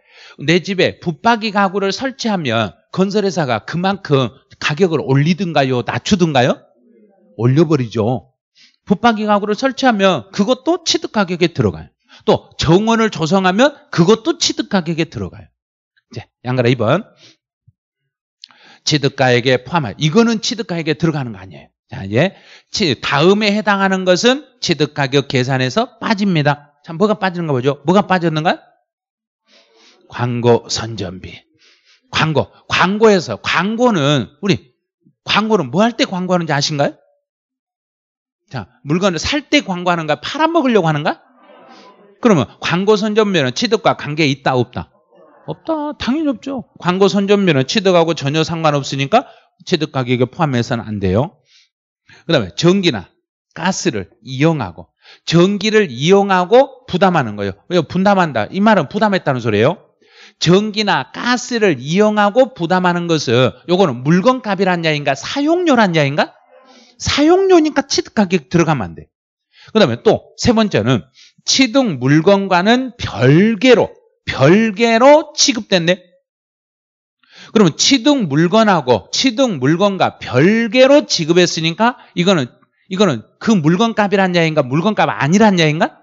내 집에 붙박이 가구를 설치하면 건설회사가 그만큼 가격을 올리든가요, 낮추든가요? 올려버리죠. 붙박이 가구를 설치하면 그것도 취득 가격에 들어가요. 또 정원을 조성하면 그것도 취득 가격에 들어가요. 이제 양가라 2번. 취득가액에 포함하여 이거는 취득가액에 들어가는 거 아니에요. 자, 이제 다음에 해당하는 것은 취득 가격 계산에서 빠집니다. 자, 뭐가 빠지는가 보죠. 뭐가 빠졌는가? 광고 선전비. 광고. 광고에서 광고는 우리 광고는 뭐 할 때 광고하는지 아신가요? 자, 물건을 살 때 광고하는가 팔아먹으려고 하는가? 그러면 광고 선전비는 취득과 관계 있다 없다? 없다. 당연히 없죠. 광고 선전비는 취득하고 전혀 상관없으니까 취득 가격에 포함해서는 안 돼요. 그 다음에 전기나 가스를 이용하고 전기를 이용하고 부담하는 거예요. 왜요? 분담한다. 이 말은 부담했다는 소리예요. 전기나 가스를 이용하고 부담하는 것은 요거는 물건값이란 야인가 사용료란 야인가 사용료니까 취득가격 들어가면 안 돼. 그 다음에 또 세 번째는 취득 물건과는 별개로 별개로 취급된대. 그러면 취득 물건하고 취득 물건과 별개로 지급했으니까 이거는 이거는 그 물건값이란 야인가 물건값 아니란 야인가?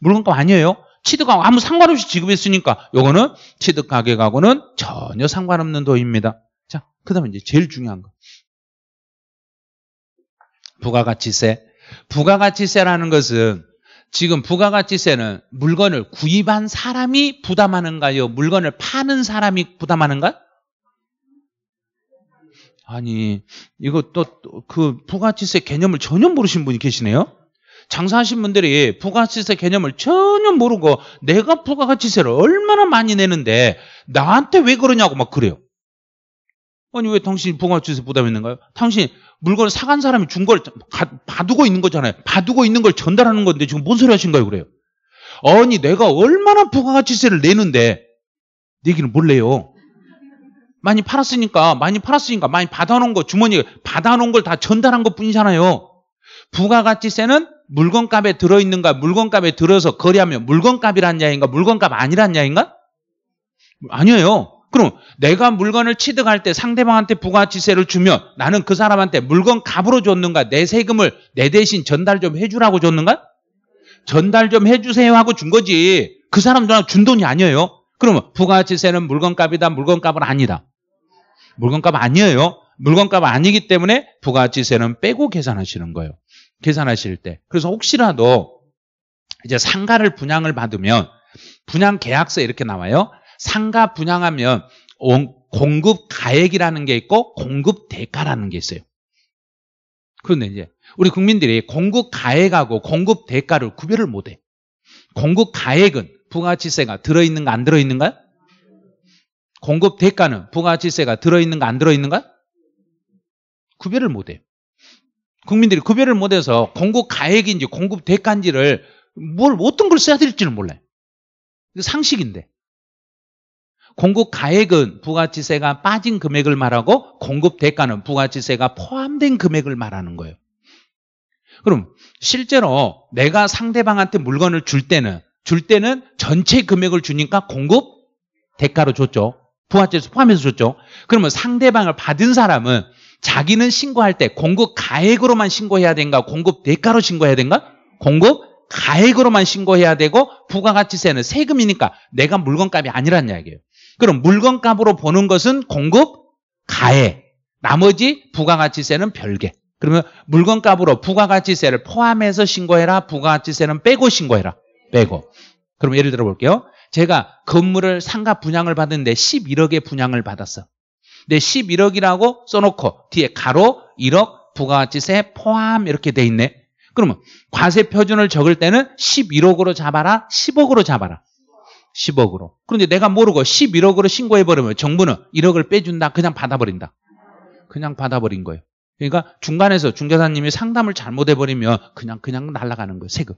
물건값 아니에요. 취득하고 아무 상관없이 지급했으니까 요거는 취득 가격하고는 전혀 상관없는 도입니다. 자, 그다음에 이제 제일 중요한 거. 부가가치세. 부가가치세라는 것은 지금 부가가치세는 물건을 구입한 사람이 부담하는가요? 물건을 파는 사람이 부담하는가? 요 아니, 이것또그 부가치세 개념을 전혀 모르신 분이 계시네요? 장사하신 분들이 부가치세 개념을 전혀 모르고 내가 부가가치세를 얼마나 많이 내는데 나한테 왜 그러냐고 막 그래요. 아니 왜 당신이 부가가치세 부담했는가요? 당신 물건 사간 사람이 준걸 봐두고 있는 거잖아요. 봐두고 있는 걸 전달하는 건데 지금 뭔 소리 하신가요 그래요? 아니 내가 얼마나 부가가치세를 내는데 내기는 몰래요. 많이 팔았으니까 많이 팔았으니까 많이 받아놓은 거 주머니에 받아놓은 걸 다 전달한 것 뿐이잖아요. 부가가치세는 물건값에 들어있는가 물건값에 들어서 거래하면 물건값이란 야인가 물건값 아니란 야인가? 아니에요. 그럼 내가 물건을 취득할 때 상대방한테 부가가치세를 주면 나는 그 사람한테 물건값으로 줬는가 내 세금을 내 대신 전달 좀 해주라고 줬는가? 전달 좀 해주세요 하고 준 거지 그 사람도 들준 돈이 아니에요. 그러면 부가가치세는 물건값이다 물건값은 아니다. 물건값 아니에요. 물건값 아니기 때문에 부가가치세는 빼고 계산하시는 거예요. 계산하실 때. 그래서 혹시라도 이제 상가를 분양을 받으면 분양 계약서 이렇게 나와요. 상가 분양하면 공급 가액이라는 게 있고 공급 대가라는 게 있어요. 그런데 이제 우리 국민들이 공급 가액하고 공급 대가를 구별을 못해. 공급 가액은 부가치세가 들어있는가 안 들어있는가요? 공급 대가는 부가가치세가 들어있는가 안 들어있는가? 구별을 못해요. 국민들이 구별을 못해서 공급 가액인지 공급 대가인지를 뭘 어떤 걸 써야 될지는 몰라요. 상식인데. 공급 가액은 부가치세가 빠진 금액을 말하고 공급 대가는 부가치세가 포함된 금액을 말하는 거예요. 그럼 실제로 내가 상대방한테 물건을 줄 때는 줄 때는 전체 금액을 주니까 공급 대가로 줬죠. 부하죄수 포함해서 줬죠. 그러면 상대방을 받은 사람은 자기는 신고할 때 공급 가액으로만 신고해야 된가? 공급 대가로 신고해야 된가? 공급 가액으로만 신고해야 되고 부가가치세는 세금이니까 내가 물건값이 아니란 이야기예요. 그럼 물건값으로 보는 것은 공급 가액, 나머지 부가가치세는 별개. 그러면 물건값으로 부가가치세를 포함해서 신고해라, 부가가치세는 빼고 신고해라. 빼고. 그럼 예를 들어 볼게요. 제가 건물을 상가 분양을 받았는데 11억의 분양을 받았어. 내 11억이라고 써놓고 뒤에 가로 1억 부가가치세 포함 이렇게 돼 있네. 그러면 과세 표준을 적을 때는 11억으로 잡아라, 10억으로 잡아라. 10억으로. 그런데 내가 모르고 11억으로 신고해버리면 정부는 1억을 빼준다, 그냥 받아버린다. 그냥 받아버린 거예요. 그러니까 중간에서 중개사님이 상담을 잘못해버리면 그냥, 그냥 날아가는 거예요, 세금.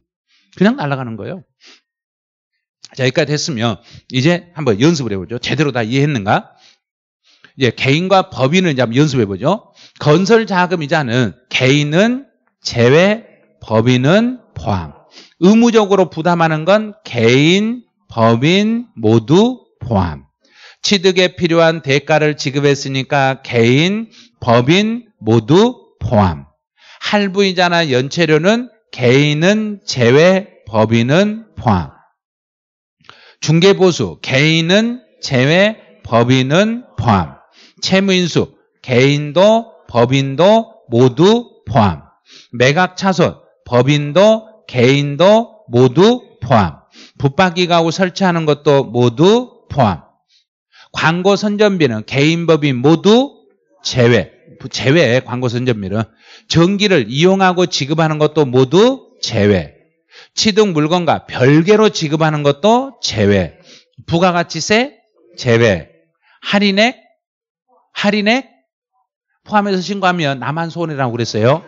그냥 날아가는 거예요. 자, 여기까지 했으면 이제 한번 연습을 해보죠. 제대로 다 이해했는가? 이제 개인과 법인을 이제 한번 연습해보죠. 건설 자금이자는 개인은 제외, 법인은 포함. 의무적으로 부담하는 건 개인, 법인 모두 포함. 취득에 필요한 대가를 지급했으니까 개인, 법인 모두 포함. 할부이자나 연체료는 개인은 제외, 법인은 포함. 중개보수 개인은 제외 법인은 포함 채무인수 개인도 법인도 모두 포함 매각차손 법인도 개인도 모두 포함 붙박이가구 설치하는 것도 모두 포함 광고 선전비는 개인 법인 모두 제외 제외 광고 선전비는 전기를 이용하고 지급하는 것도 모두 제외 취득 물건과 별개로 지급하는 것도 제외. 부가가치세 제외. 할인액 할인액 포함해서 신고하면 나만 손해라고 그랬어요.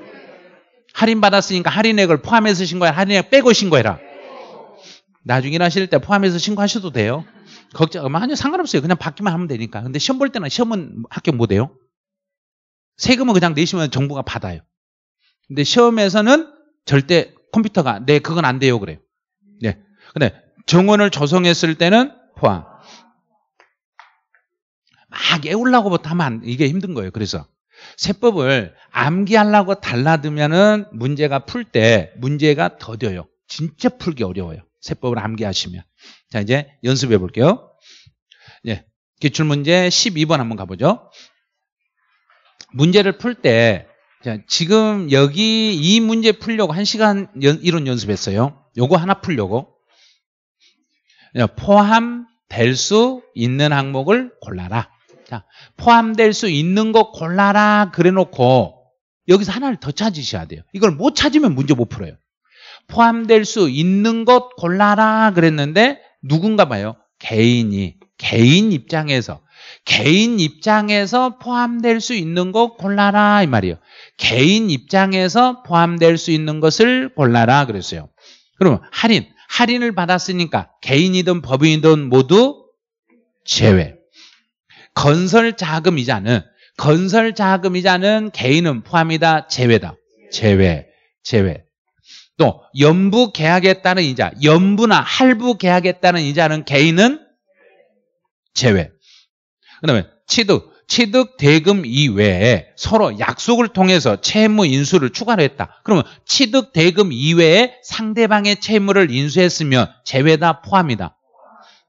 할인 받았으니까 할인액을 포함해서 신고해. 할인액 빼고 신고해라. 나중에 하실때 포함해서 신고하셔도 돼요. 걱정, 아니요, 상관없어요. 그냥 받기만 하면 되니까. 근데 시험 볼 때는 시험은 합격 못 해요. 세금은 그냥 내시면 정부가 받아요. 근데 시험에서는 절대 컴퓨터가 네 그건 안 돼요 그래요. 네. 근데 정원을 조성했을 때는 포함. 막외우려고부터 하면 이게 힘든 거예요. 그래서 세법을 암기하려고 달라두면은 문제가 풀 때 문제가 더뎌요. 진짜 풀기 어려워요. 세법을 암기하시면. 자, 이제 연습해 볼게요. 예. 기출문제 12번 한번 가보죠. 문제를 풀때 자, 지금 여기 이 문제 풀려고 한 시간 연, 이론 연습했어요. 요거 하나 풀려고. 포함될 수 있는 항목을 골라라. 자, 포함될 수 있는 거 골라라 그래놓고 여기서 하나를 더 찾으셔야 돼요. 이걸 못 찾으면 문제 못 풀어요. 포함될 수 있는 것 골라라 그랬는데 누군가 봐요. 개인이 개인 입장에서 개인 입장에서 포함될 수 있는 것 골라라 이 말이에요. 개인 입장에서 포함될 수 있는 것을 골라라 그랬어요. 그러면 할인, 할인을 받았으니까 개인이든 법인이든 모두 제외. 건설 자금 이자는 건설 자금 이자는 개인은 포함이다 제외다. 제외. 제외. 또 연부 계약에 따른 이자, 연부나 할부 계약에 따른 이자는 개인은 제외. 그 다음에 취득. 취득 대금 이외에 서로 약속을 통해서 채무 인수를 추가로 했다. 그러면 취득 대금 이외에 상대방의 채무를 인수했으면 제외다 포함이다.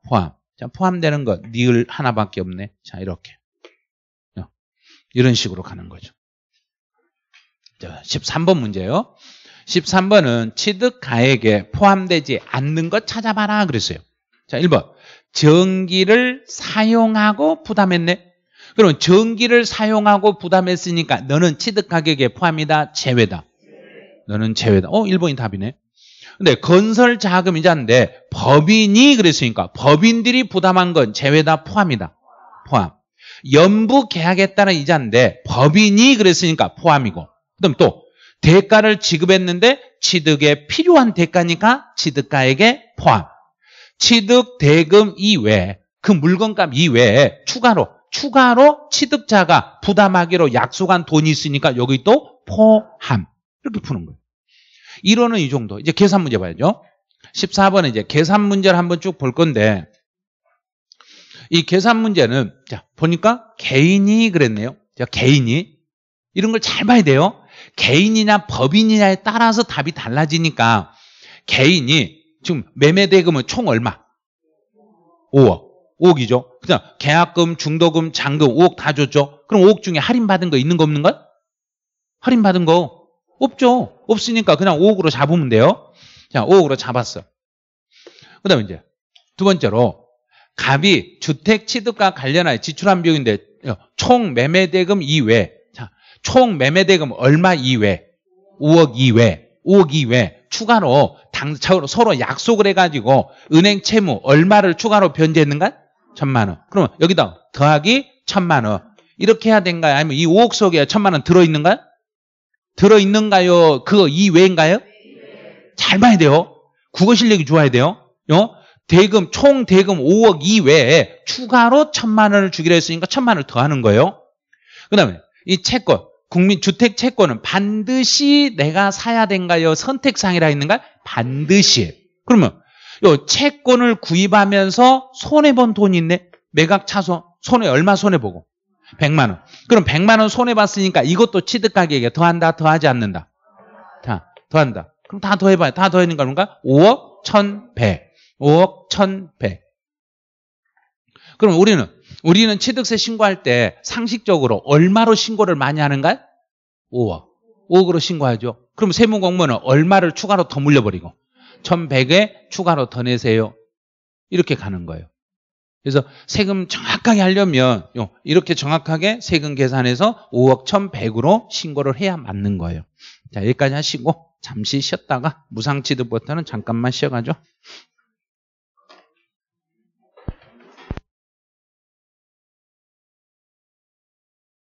포함. 자, 포함되는 것. 니을 하나밖에 없네. 자, 이렇게. 어, 이런 식으로 가는 거죠. 자, 13번 문제요. 13번은 취득가액에 포함되지 않는 것 찾아봐라 그랬어요. 자, 1번. 전기를 사용하고 부담했네. 그럼 전기를 사용하고 부담했으니까 너는 취득 가격에 포함이다, 제외다. 너는 제외다. 어, 1번이 답이네. 근데 건설 자금이자인데 법인이 그랬으니까 법인들이 부담한 건 제외다, 포함이다. 포함. 연부 계약에 따른 이자인데 법인이 그랬으니까 포함이고. 그다음 또 대가를 지급했는데 취득에 필요한 대가니까 취득가에게 포함. 취득 대금 이외 그 물건값 이외에 추가로 추가로 취득자가 부담하기로 약속한 돈이 있으니까 여기 또 포함 이렇게 푸는 거예요. 1호는 이 정도. 이제 계산 문제 봐야죠. 1 4번은 이제 계산 문제를 한번 쭉 볼 건데 이 계산 문제는 자 보니까 개인이 그랬네요. 자 개인이 이런 걸 잘 봐야 돼요. 개인이냐 법인이냐에 따라서 답이 달라지니까 개인이 지금 매매 대금은 총 얼마? 5억. 5억이죠. 그냥 계약금, 중도금, 잔금 5억 다 줬죠. 그럼 5억 중에 할인받은 거 있는 거 없는 건? 할인받은 거 없죠. 없으니까 그냥 5억으로 잡으면 돼요. 자, 5억으로 잡았어. 그 다음에 이제 두 번째로 갑이 주택 취득과 관련하여 지출한 비용인데 어, 총 매매 대금 이외 자, 총 매매 대금 얼마 이외 5억 이외 5억 이외 추가로 당, 서로 약속을 해가지고 은행 채무 얼마를 추가로 변제했는가? 천만 원. 그러면 여기다 더하기 천만 원. 이렇게 해야 된가요? 아니면 이 5억 속에 천만 원 들어있는가요? 들어있는가요? 그거 이외인가요? 잘 봐야 돼요. 국어 실력이 좋아야 돼요. 어? 대금, 총 대금 5억 이외에 추가로 천만 원을 주기로 했으니까 천만 원을 더하는 거예요. 그 다음에 이 채권. 국민 주택 채권은 반드시 내가 사야 된가요? 선택상이라 했는가? 반드시. 그러면 요 채권을 구입하면서 손해 본 돈이 있네. 매각 차손 손해 얼마 손해 보고 100만 원. 그럼 100만 원 손해 봤으니까 이것도 취득가격에 더한다, 더하지 않는다. 자, 더한다. 그럼 다 더해 봐요. 다 더하는 건가? 5억 1,100. 5억 1,100. 그럼 우리는 우리는 취득세 신고할 때 상식적으로 얼마로 신고를 많이 하는가? 5억. 5억으로 신고하죠. 그럼 세무공무원은 얼마를 추가로 더 물려버리고 1100에 추가로 더 내세요. 이렇게 가는 거예요. 그래서 세금 정확하게 하려면 이렇게 정확하게 세금 계산해서 5억 1100으로 신고를 해야 맞는 거예요. 자, 여기까지 하시고 잠시 쉬었다가 무상취득부터는 잠깐만 쉬어가죠.